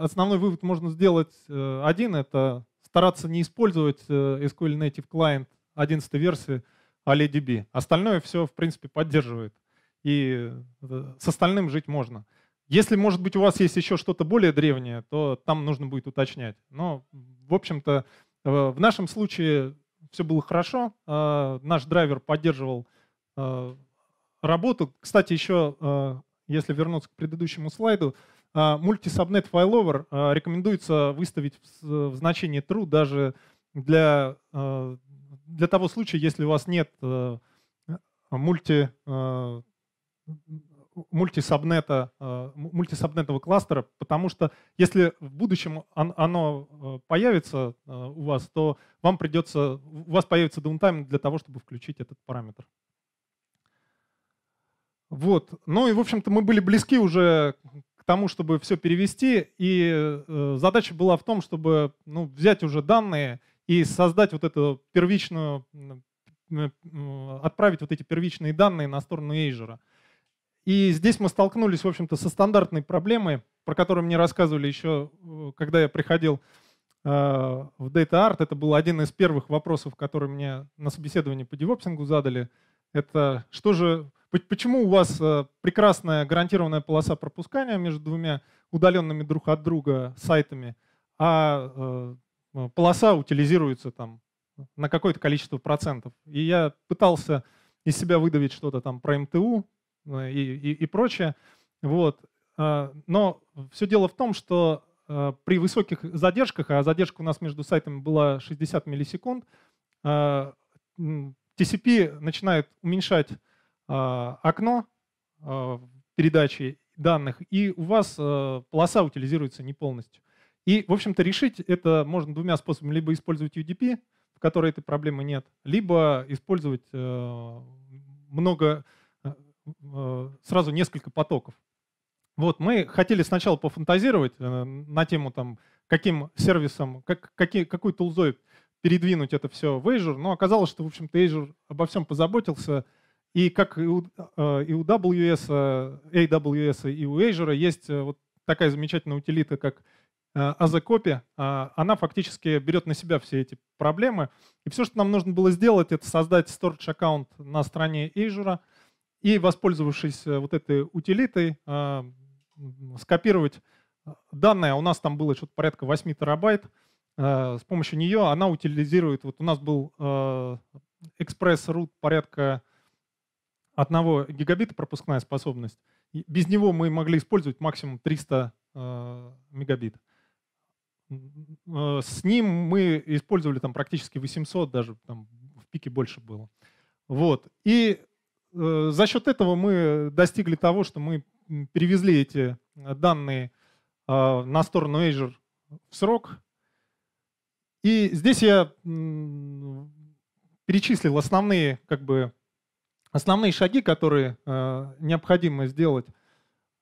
основной вывод можно сделать один. Это стараться не использовать SQL Native Client 11 версии а-ля DB. Остальное все, в принципе, поддерживает. И с остальным жить можно. Если, может быть, у вас есть еще что-то более древнее, то там нужно будет уточнять. Но, в общем-то, э, в нашем случае все было хорошо. Э, наш драйвер поддерживал э, работу. Кстати, еще, если вернуться к предыдущему слайду, мультисабнет файловер рекомендуется выставить в значение true даже для, для того случая, если у вас нет мульти мультисабнета, э, мультисабнетного кластера, потому что если в будущем оно э, появится э, у вас, то вам придется, у вас появится downtime для того, чтобы включить этот параметр. Вот. Ну и, в общем-то, мы были близки уже к тому, чтобы все перевести, и задача была в том, чтобы ну, взять уже данные и создать вот эту первичную, отправить вот эти первичные данные на сторону Azure. И здесь мы столкнулись, в общем-то, со стандартной проблемой, про которую мне рассказывали еще, э, когда я приходил э, в Data Art. Это был один из первых вопросов, который мне на собеседовании по девопсингу задали. Это что же, почему у вас э, прекрасная гарантированная полоса пропускания между двумя удаленными друг от друга сайтами, а полоса утилизируется там на какое-то количество процентов. И я пытался из себя выдавить что-то там про МТУ, Э, и, и, и прочее. Вот. Э, но все дело в том, что э, при высоких задержках, а задержка у нас между сайтами была 60 миллисекунд, TCP начинает уменьшать окно передачи данных, и у вас полоса утилизируется не полностью. И, в общем-то, решить это можно двумя способами. Либо использовать UDP, в которой этой проблемы нет, либо использовать много Э, сразу несколько потоков. Вот, мы хотели сначала пофантазировать э, на тему, там, каким сервисом, как, какие, какой тулзой передвинуть это все в Azure, но оказалось, что, в общем-то, Azure обо всем позаботился, и как и у, э, и у WS, AWS, и у Azure есть вот такая замечательная утилита, как as а, она фактически берет на себя все эти проблемы. И все, что нам нужно было сделать, это создать storage аккаунт на стороне Azure — и, воспользовавшись э, вот этой утилитой, а, скопировать э, данные. А у нас там было что-то порядка 8 терабайт. Э, с помощью нее она утилизирует... Вот у нас был экспресс-рут порядка 1 гигабита пропускная способность. Без него мы могли использовать максимум 300 мегабит. С ним мы использовали там практически 800, даже там в пике больше было. Вот. И Э, за счет этого мы достигли того, что мы перевезли эти данные э, на сторону Azure в срок. И здесь я перечислил основные, как бы, основные шаги, которые э, необходимо сделать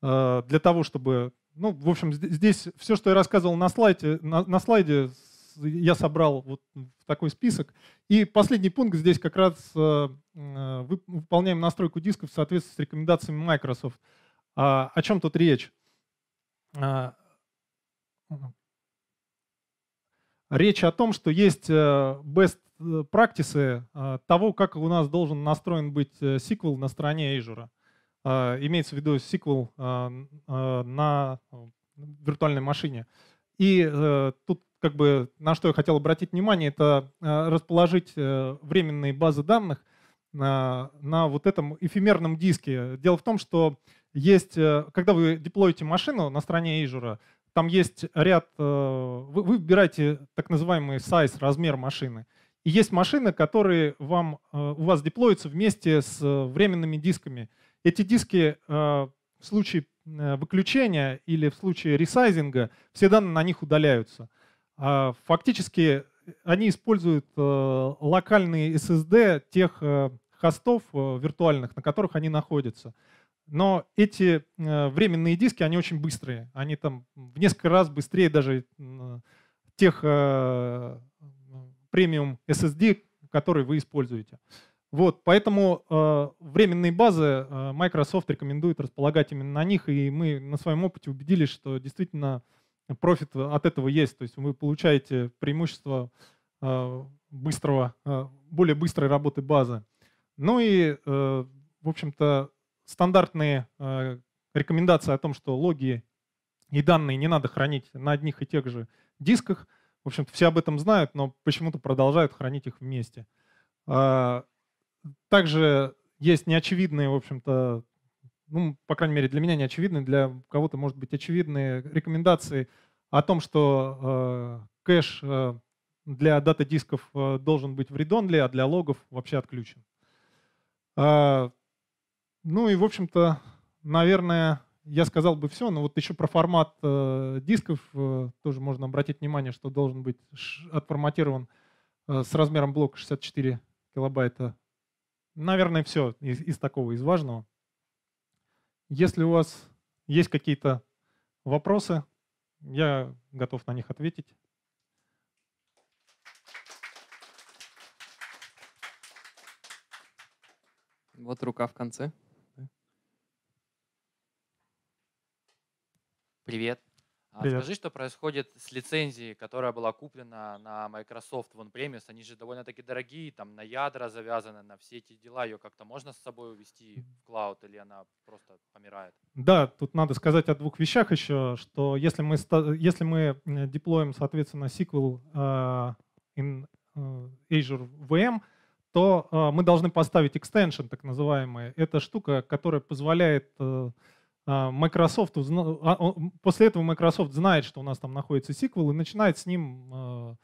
для того, чтобы... Ну, в общем, здесь все, что я рассказывал на слайде, на, на слайде я собрал вот в такой список. И последний пункт здесь как раз э, э, мы выполняем настройку дисков в соответствии с рекомендациями Microsoft. А, о чем тут речь? А, речь о том, что есть э, best практисы того, как у нас должен настроен быть SQL на стороне Azure. А, имеется в виду SQL на виртуальной машине. И тут как бы на что я хотел обратить внимание, это э, расположить э, временные базы данных на, на вот этом эфемерном диске. Дело в том, что есть, э, когда вы деплоите машину на стороне Azure, там есть ряд, вы, вы выбираете так называемый size, размер машины. И есть машины, которые вам, у вас деплоятся вместе с временными дисками. Эти диски в случае выключения или в случае ресайзинга все данные на них удаляются. А, фактически они используют э, локальные SSD тех э, хостов э, виртуальных, на которых они находятся. Но эти временные диски, они очень быстрые. Они там в несколько раз быстрее даже тех премиум SSD, которые вы используете. Вот, поэтому э, временные базы э, Microsoft рекомендует располагать именно на них, и мы на своем опыте убедились, что действительно э, профит э, от этого есть. То есть вы получаете преимущество э, быстрого, э, более быстрой работы базы. Ну и, в общем-то, стандартные рекомендации о том, что логи и данные не надо хранить на одних и тех же дисках. В общем-то, все об этом знают, но почему-то продолжают хранить их вместе. А, также есть неочевидные, в общем-то, ну, по крайней мере, для меня неочевидные, для кого-то, может быть, очевидные рекомендации – о том, что э, кэш э, для дата-дисков э, должен быть в редонли, а для логов вообще отключен. Э, ну и, в общем-то, наверное, я сказал бы все, но вот еще про формат э, дисков э, тоже можно обратить внимание, что должен быть отформатирован э, с размером блока 64 килобайта. Наверное, все из, из такого, из важного. Если у вас есть какие-то вопросы, я готов на них ответить. Вот рука в конце. Привет. А Привет. Скажи, что происходит с лицензией, которая была куплена на Microsoft OnePremise. Они же довольно-таки дорогие, там на ядра завязаны, на все эти дела. Ее как-то можно с собой увести в клауд или она просто помирает? Да, тут надо сказать о двух вещах еще, что если мы, если мы э, деплоим, соответственно, SQL in а, э, Azure VM, то э, мы должны поставить extension, так называемый. Это штука, которая позволяет а, Microsoft узна... А, после этого Microsoft знает, что у нас там находится сиквел, и начинает с ним а,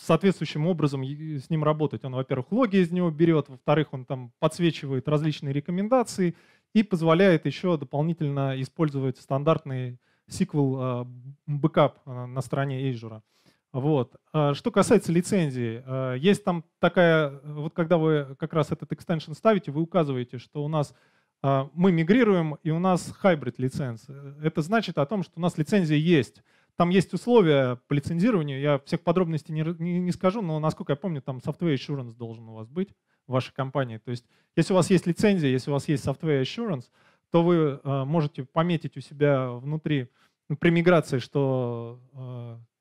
соответствующим образом с ним работать. Он, во-первых, логи из него берет, во-вторых, он там подсвечивает различные рекомендации и позволяет еще дополнительно использовать стандартный SQL бэкап на стороне Azure. Вот. Что касается лицензии, есть там такая, вот когда вы как раз этот экстеншн ставите, вы указываете, что у нас а, мы мигрируем, и у нас хайбрид лицензия. Это значит о том, что у нас лицензия есть. Там есть условия по лицензированию, я всех подробностей не, не, не скажу, но, насколько я помню, там software assurance должен у вас быть в вашей компании. То есть если у вас есть лицензия, если у вас есть software assurance, то вы э, можете пометить у себя внутри ну, при миграции, что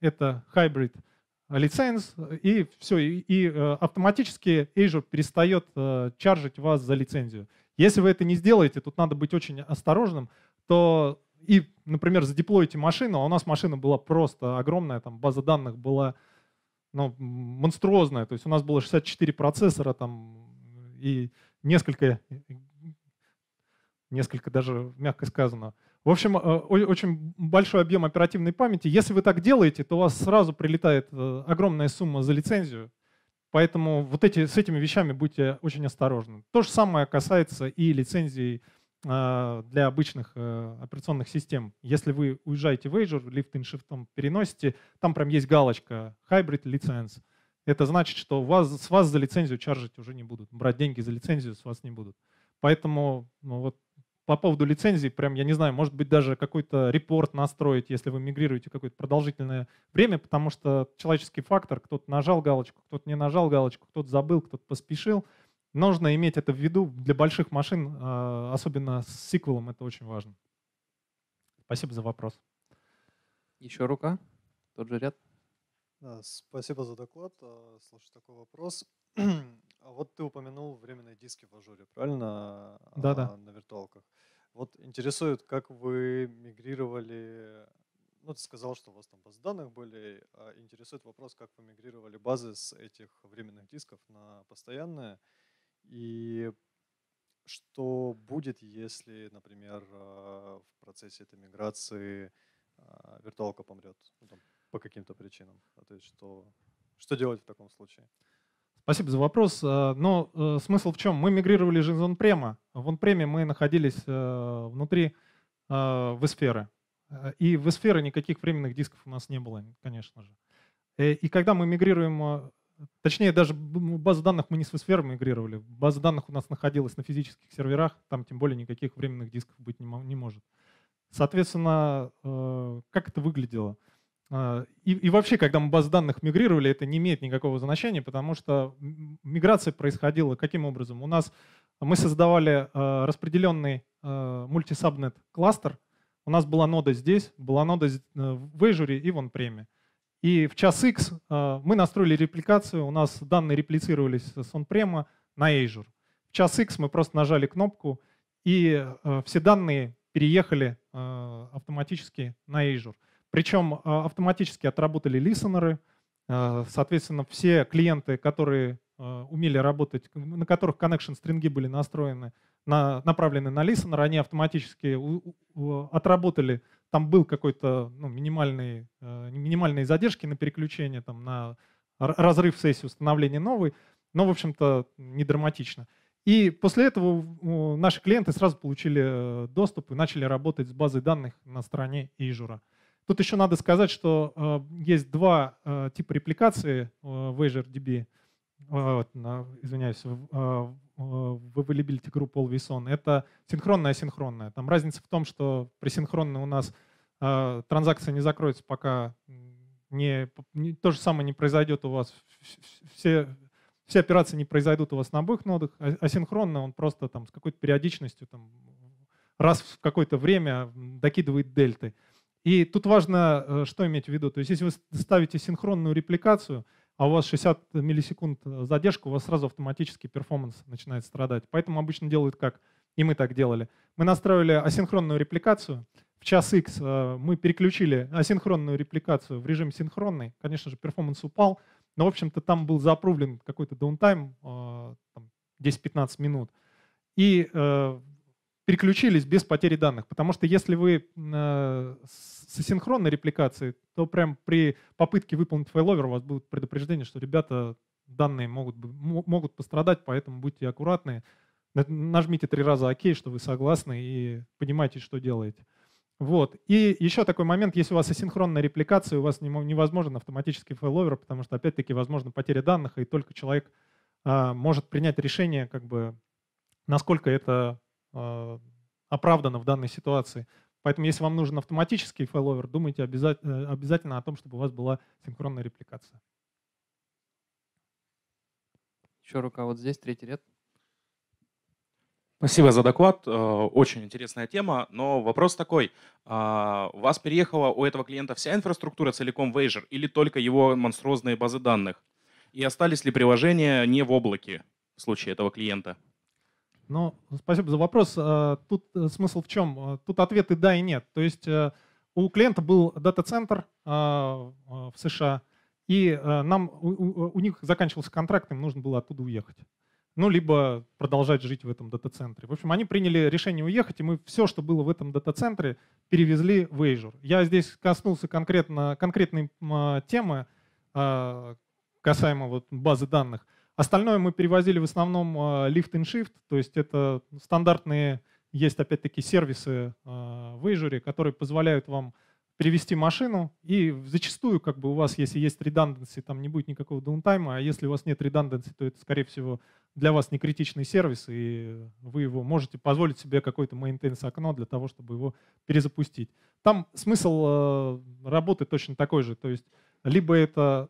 э, это hybrid лиценз, и все, и, и э, автоматически Azure перестает э, чаржить вас за лицензию. Если вы это не сделаете, тут надо быть очень осторожным, то и, например, задеплоите машину, а у нас машина была просто огромная, там база данных была ну, монструозная, то есть у нас было 64 процессора там и несколько, несколько даже, мягко сказано. В общем, э, очень большой объем оперативной памяти. Если вы так делаете, то у вас сразу прилетает э, огромная сумма за лицензию, Поэтому вот эти, с этими вещами будьте очень осторожны. То же самое касается и лицензий э, для обычных э, операционных систем. Если вы уезжаете в Azure, Lift and Shift переносите, там прям есть галочка Hybrid License. Это значит, что вас, с вас за лицензию чаржить уже не будут. Брать деньги за лицензию с вас не будут. Поэтому ну вот, по поводу лицензий, прям, я не знаю, может быть, даже какой-то репорт настроить, если вы мигрируете какое-то продолжительное время, потому что человеческий фактор, кто-то нажал галочку, кто-то не нажал галочку, кто-то забыл, кто-то поспешил. Нужно иметь это в виду для больших машин, а, особенно с сиквелом, это очень важно. Спасибо за вопрос. Еще рука, тот же ряд. А, спасибо за доклад. А, слушай, такой вопрос. [clears throat] А вот ты упомянул временные диски в ажуре, правильно? Да, да. На виртуалках. Вот интересует, как вы мигрировали, ну ты сказал, что у вас там базы данных были, а интересует вопрос, как вы мигрировали базы с этих временных дисков на постоянные, и что будет, если, например, а, в процессе этой миграции виртуалка помрет, ну, там, по каким-то причинам. А то есть что, что делать в таком случае? Спасибо за вопрос. Э, но э, смысл в чем? Мы мигрировали же из онпрема. В онпреме мы находились э, внутри в сферы. И в сферы никаких временных дисков у нас не было, конечно же. И когда мы мигрируем, точнее, даже ну, базу данных мы не с сферы мигрировали. База данных у нас находилась на физических серверах, там тем более никаких временных дисков быть не может. Соответственно, как это выглядело? А, и, и вообще, когда мы базы данных мигрировали, это не имеет никакого значения, потому что миграция происходила каким образом? У нас мы создавали э, распределенный э, кластер. У нас была нода здесь, была нода э, в Azure и в OnPrem. И в час X э, мы настроили репликацию, у нас данные реплицировались с OnPrem на Azure. В час X мы просто нажали кнопку, и э, все данные переехали э, автоматически на Azure. Причем а, автоматически отработали лисенеры. А, соответственно, все клиенты, которые а, умели работать, на которых connection стринги были настроены, на, направлены на лисенер, они автоматически у, у, отработали. Там был какой-то ну, минимальный, минимальные задержки на переключение, там, на разрыв сессии, установления новой. Но, в общем-то, не драматично. И после этого наши клиенты сразу получили э, доступ и начали работать с базой данных на стороне Azure. Тут еще надо сказать, что э, есть два э, типа репликации э, в AzureDB. Э, извиняюсь, э, в, э, в Availability Group Always On. Это синхронная асинхронная. Там разница в том, что при синхронной у нас э, транзакция не закроется, пока не, не, то же самое не произойдет у вас. Все, все операции не произойдут у вас на обоих нодах. А, асинхронно он просто там с какой-то периодичностью там, раз в какое-то время докидывает дельты. И тут важно, э, что иметь в виду. То есть если вы ставите синхронную репликацию, а у вас 60 миллисекунд э, задержка, у вас сразу автоматически перформанс начинает страдать. Поэтому обычно делают как? И мы так делали. Мы настроили асинхронную репликацию. В час X э, мы переключили асинхронную репликацию в режим синхронный. Конечно же, перформанс упал, но, в общем-то, там был запрувлен какой-то даунтайм, 10-15 минут. И переключились без потери данных. Потому что если вы э, с асинхронной репликацией, то прям при попытке выполнить файловер у вас будут предупреждения, что ребята данные могут, могут пострадать, поэтому будьте аккуратны. Нажмите три раза ОК, что вы согласны и понимаете, что делаете. Вот. И еще такой момент, если у вас асинхронная репликация, у вас невозможен автоматический файловер, потому что, опять-таки, возможно потеря данных, и только человек э, может принять решение, как бы, насколько это а, оправдано в данной ситуации. Поэтому, если вам нужен автоматический файловер, думайте обязательно, э, обязательно о том, чтобы у вас была синхронная репликация. Еще рука вот здесь, третий ряд. Спасибо за доклад. Э, очень интересная тема, но вопрос такой. Э, у вас переехала у этого клиента вся инфраструктура целиком в Azure или только его монструозные базы данных? И остались ли приложения не в облаке в случае этого клиента? Ну, спасибо за вопрос. А, тут э, смысл в чем? А, тут ответы да и нет. То есть э, у клиента был дата-центр а, в США, и э, нам, у, них заканчивался контракт, им нужно было оттуда уехать. Ну, либо продолжать жить в этом дата-центре. В общем, они приняли решение уехать, и мы все, что было в этом дата-центре, перевезли в Azure. Я здесь коснулся конкретно, конкретной темы, касаемо вот базы данных. Остальное мы перевозили в основном а, lift and shift, то есть это стандартные, есть опять-таки сервисы а, в Azure, которые позволяют вам перевести машину, и зачастую, как бы у вас, если есть redundancy, там не будет никакого даунтайма, а если у вас нет redundancy, то это, скорее всего, для вас не критичный сервис, и вы его можете позволить себе какое-то maintenance окно для того, чтобы его перезапустить. Там смысл а, работы точно такой же, то есть либо это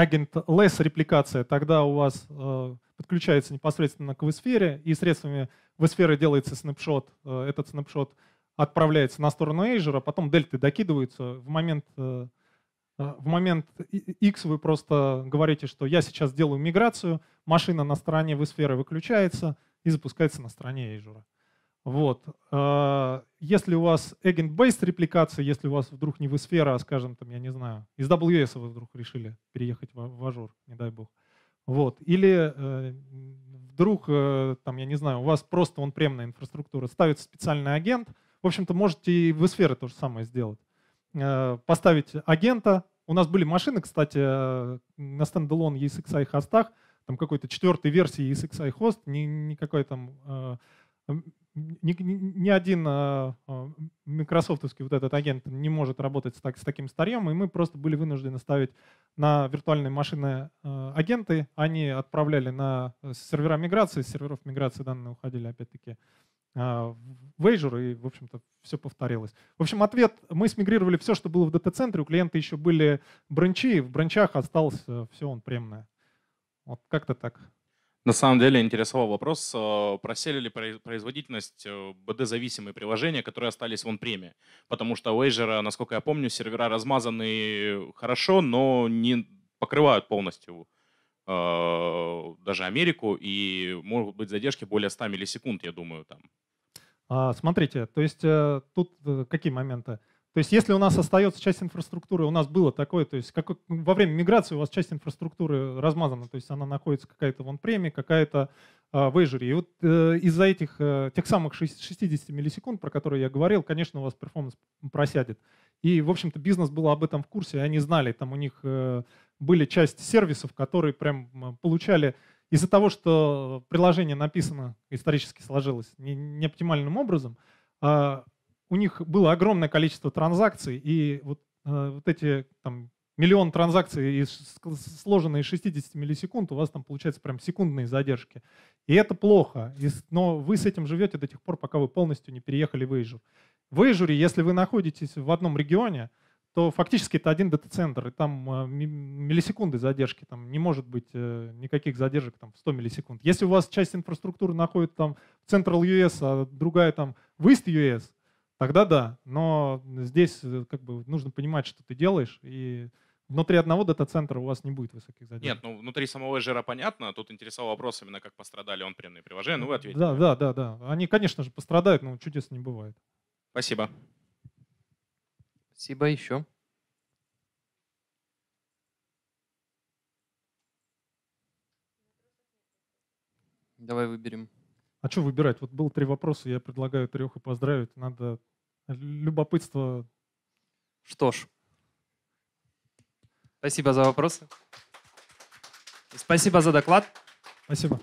агент less репликация, тогда у вас э, подключается непосредственно к vSphere, и средствами vSphere делается снапшот. Э, этот снапшот отправляется на сторону Azure, а потом дельты докидываются. В момент, э, э в момент X вы просто говорите, что я сейчас делаю миграцию, машина на стороне vSphere выключается и запускается на стороне Azure. Вот. А, если у вас agent-based репликация, если у вас вдруг не в сфера, а, скажем, там, я не знаю, из WS вы вдруг решили переехать в ажур, не дай бог. Вот. Или э, вдруг, э, там, я не знаю, у вас просто он премная инфраструктура, ставится специальный агент. В общем-то, можете и в сферы то же самое сделать. Э, поставить агента. У нас были машины, кстати, на стендалон ESXi хостах, там какой-то четвертой версии ESXi хост, никакой там ни, ни один а, а, микрософтовский вот этот агент не может работать с, так, с таким старьем, и мы просто были вынуждены ставить на виртуальные машины а, агенты. Они отправляли на э, сервера миграции, с серверов миграции данные уходили опять-таки в Azure, и, в общем-то, все повторилось. В общем, ответ, мы смигрировали все, что было в дата-центре, у клиента еще были бранчи, в бранчах осталось э, все он премное. Вот как-то так. На самом деле интересовал вопрос, э, просели ли производительность BD-зависимые э, приложения, которые остались в он-преме. Потому что у Azure, насколько я помню, сервера размазаны хорошо, но не покрывают полностью э, даже Америку, и могут быть задержки более 100 миллисекунд, я думаю, там. А, смотрите, то есть тут какие моменты? То есть если у нас остается часть инфраструктуры, у нас было такое, то есть как, во время миграции у вас часть инфраструктуры размазана, то есть она находится какая-то вон премии, какая-то э, в Azure. И вот э, из-за этих, э, тех самых 60 миллисекунд, про которые я говорил, конечно, у вас перформанс просядет. И, в общем-то, бизнес был об этом в курсе, они знали, там у них э, были часть сервисов, которые прям получали из-за того, что приложение написано, исторически сложилось не, не оптимальным образом, э, у них было огромное количество транзакций, и вот, э, вот эти там, миллион транзакций, сложенные из 60 миллисекунд, у вас там получается прям секундные задержки. И это плохо, но вы с этим живете до тех пор, пока вы полностью не переехали в Azure. В Azure, если вы находитесь в одном регионе, то фактически это один дата-центр, и там э, миллисекунды задержки, там не может быть э, никаких задержек там, в 100 миллисекунд. Если у вас часть инфраструктуры находится там в Central US, а другая там в East US, тогда да. Но здесь э, как бы нужно понимать, что ты делаешь, и Внутри одного дата-центра у вас не будет высоких задержек. Нет, ну внутри самого жира понятно. Тут интересовал вопрос именно, как пострадали он онпремные приложения. Ну вы ответили. Да, да, да, да. Они, конечно же, пострадают, но чудес не бывает. Спасибо. Спасибо еще. Давай выберем. А что выбирать? Вот было три вопроса, я предлагаю и поздравить. Надо любопытство. Что ж, спасибо за вопросы. Спасибо за доклад. Спасибо.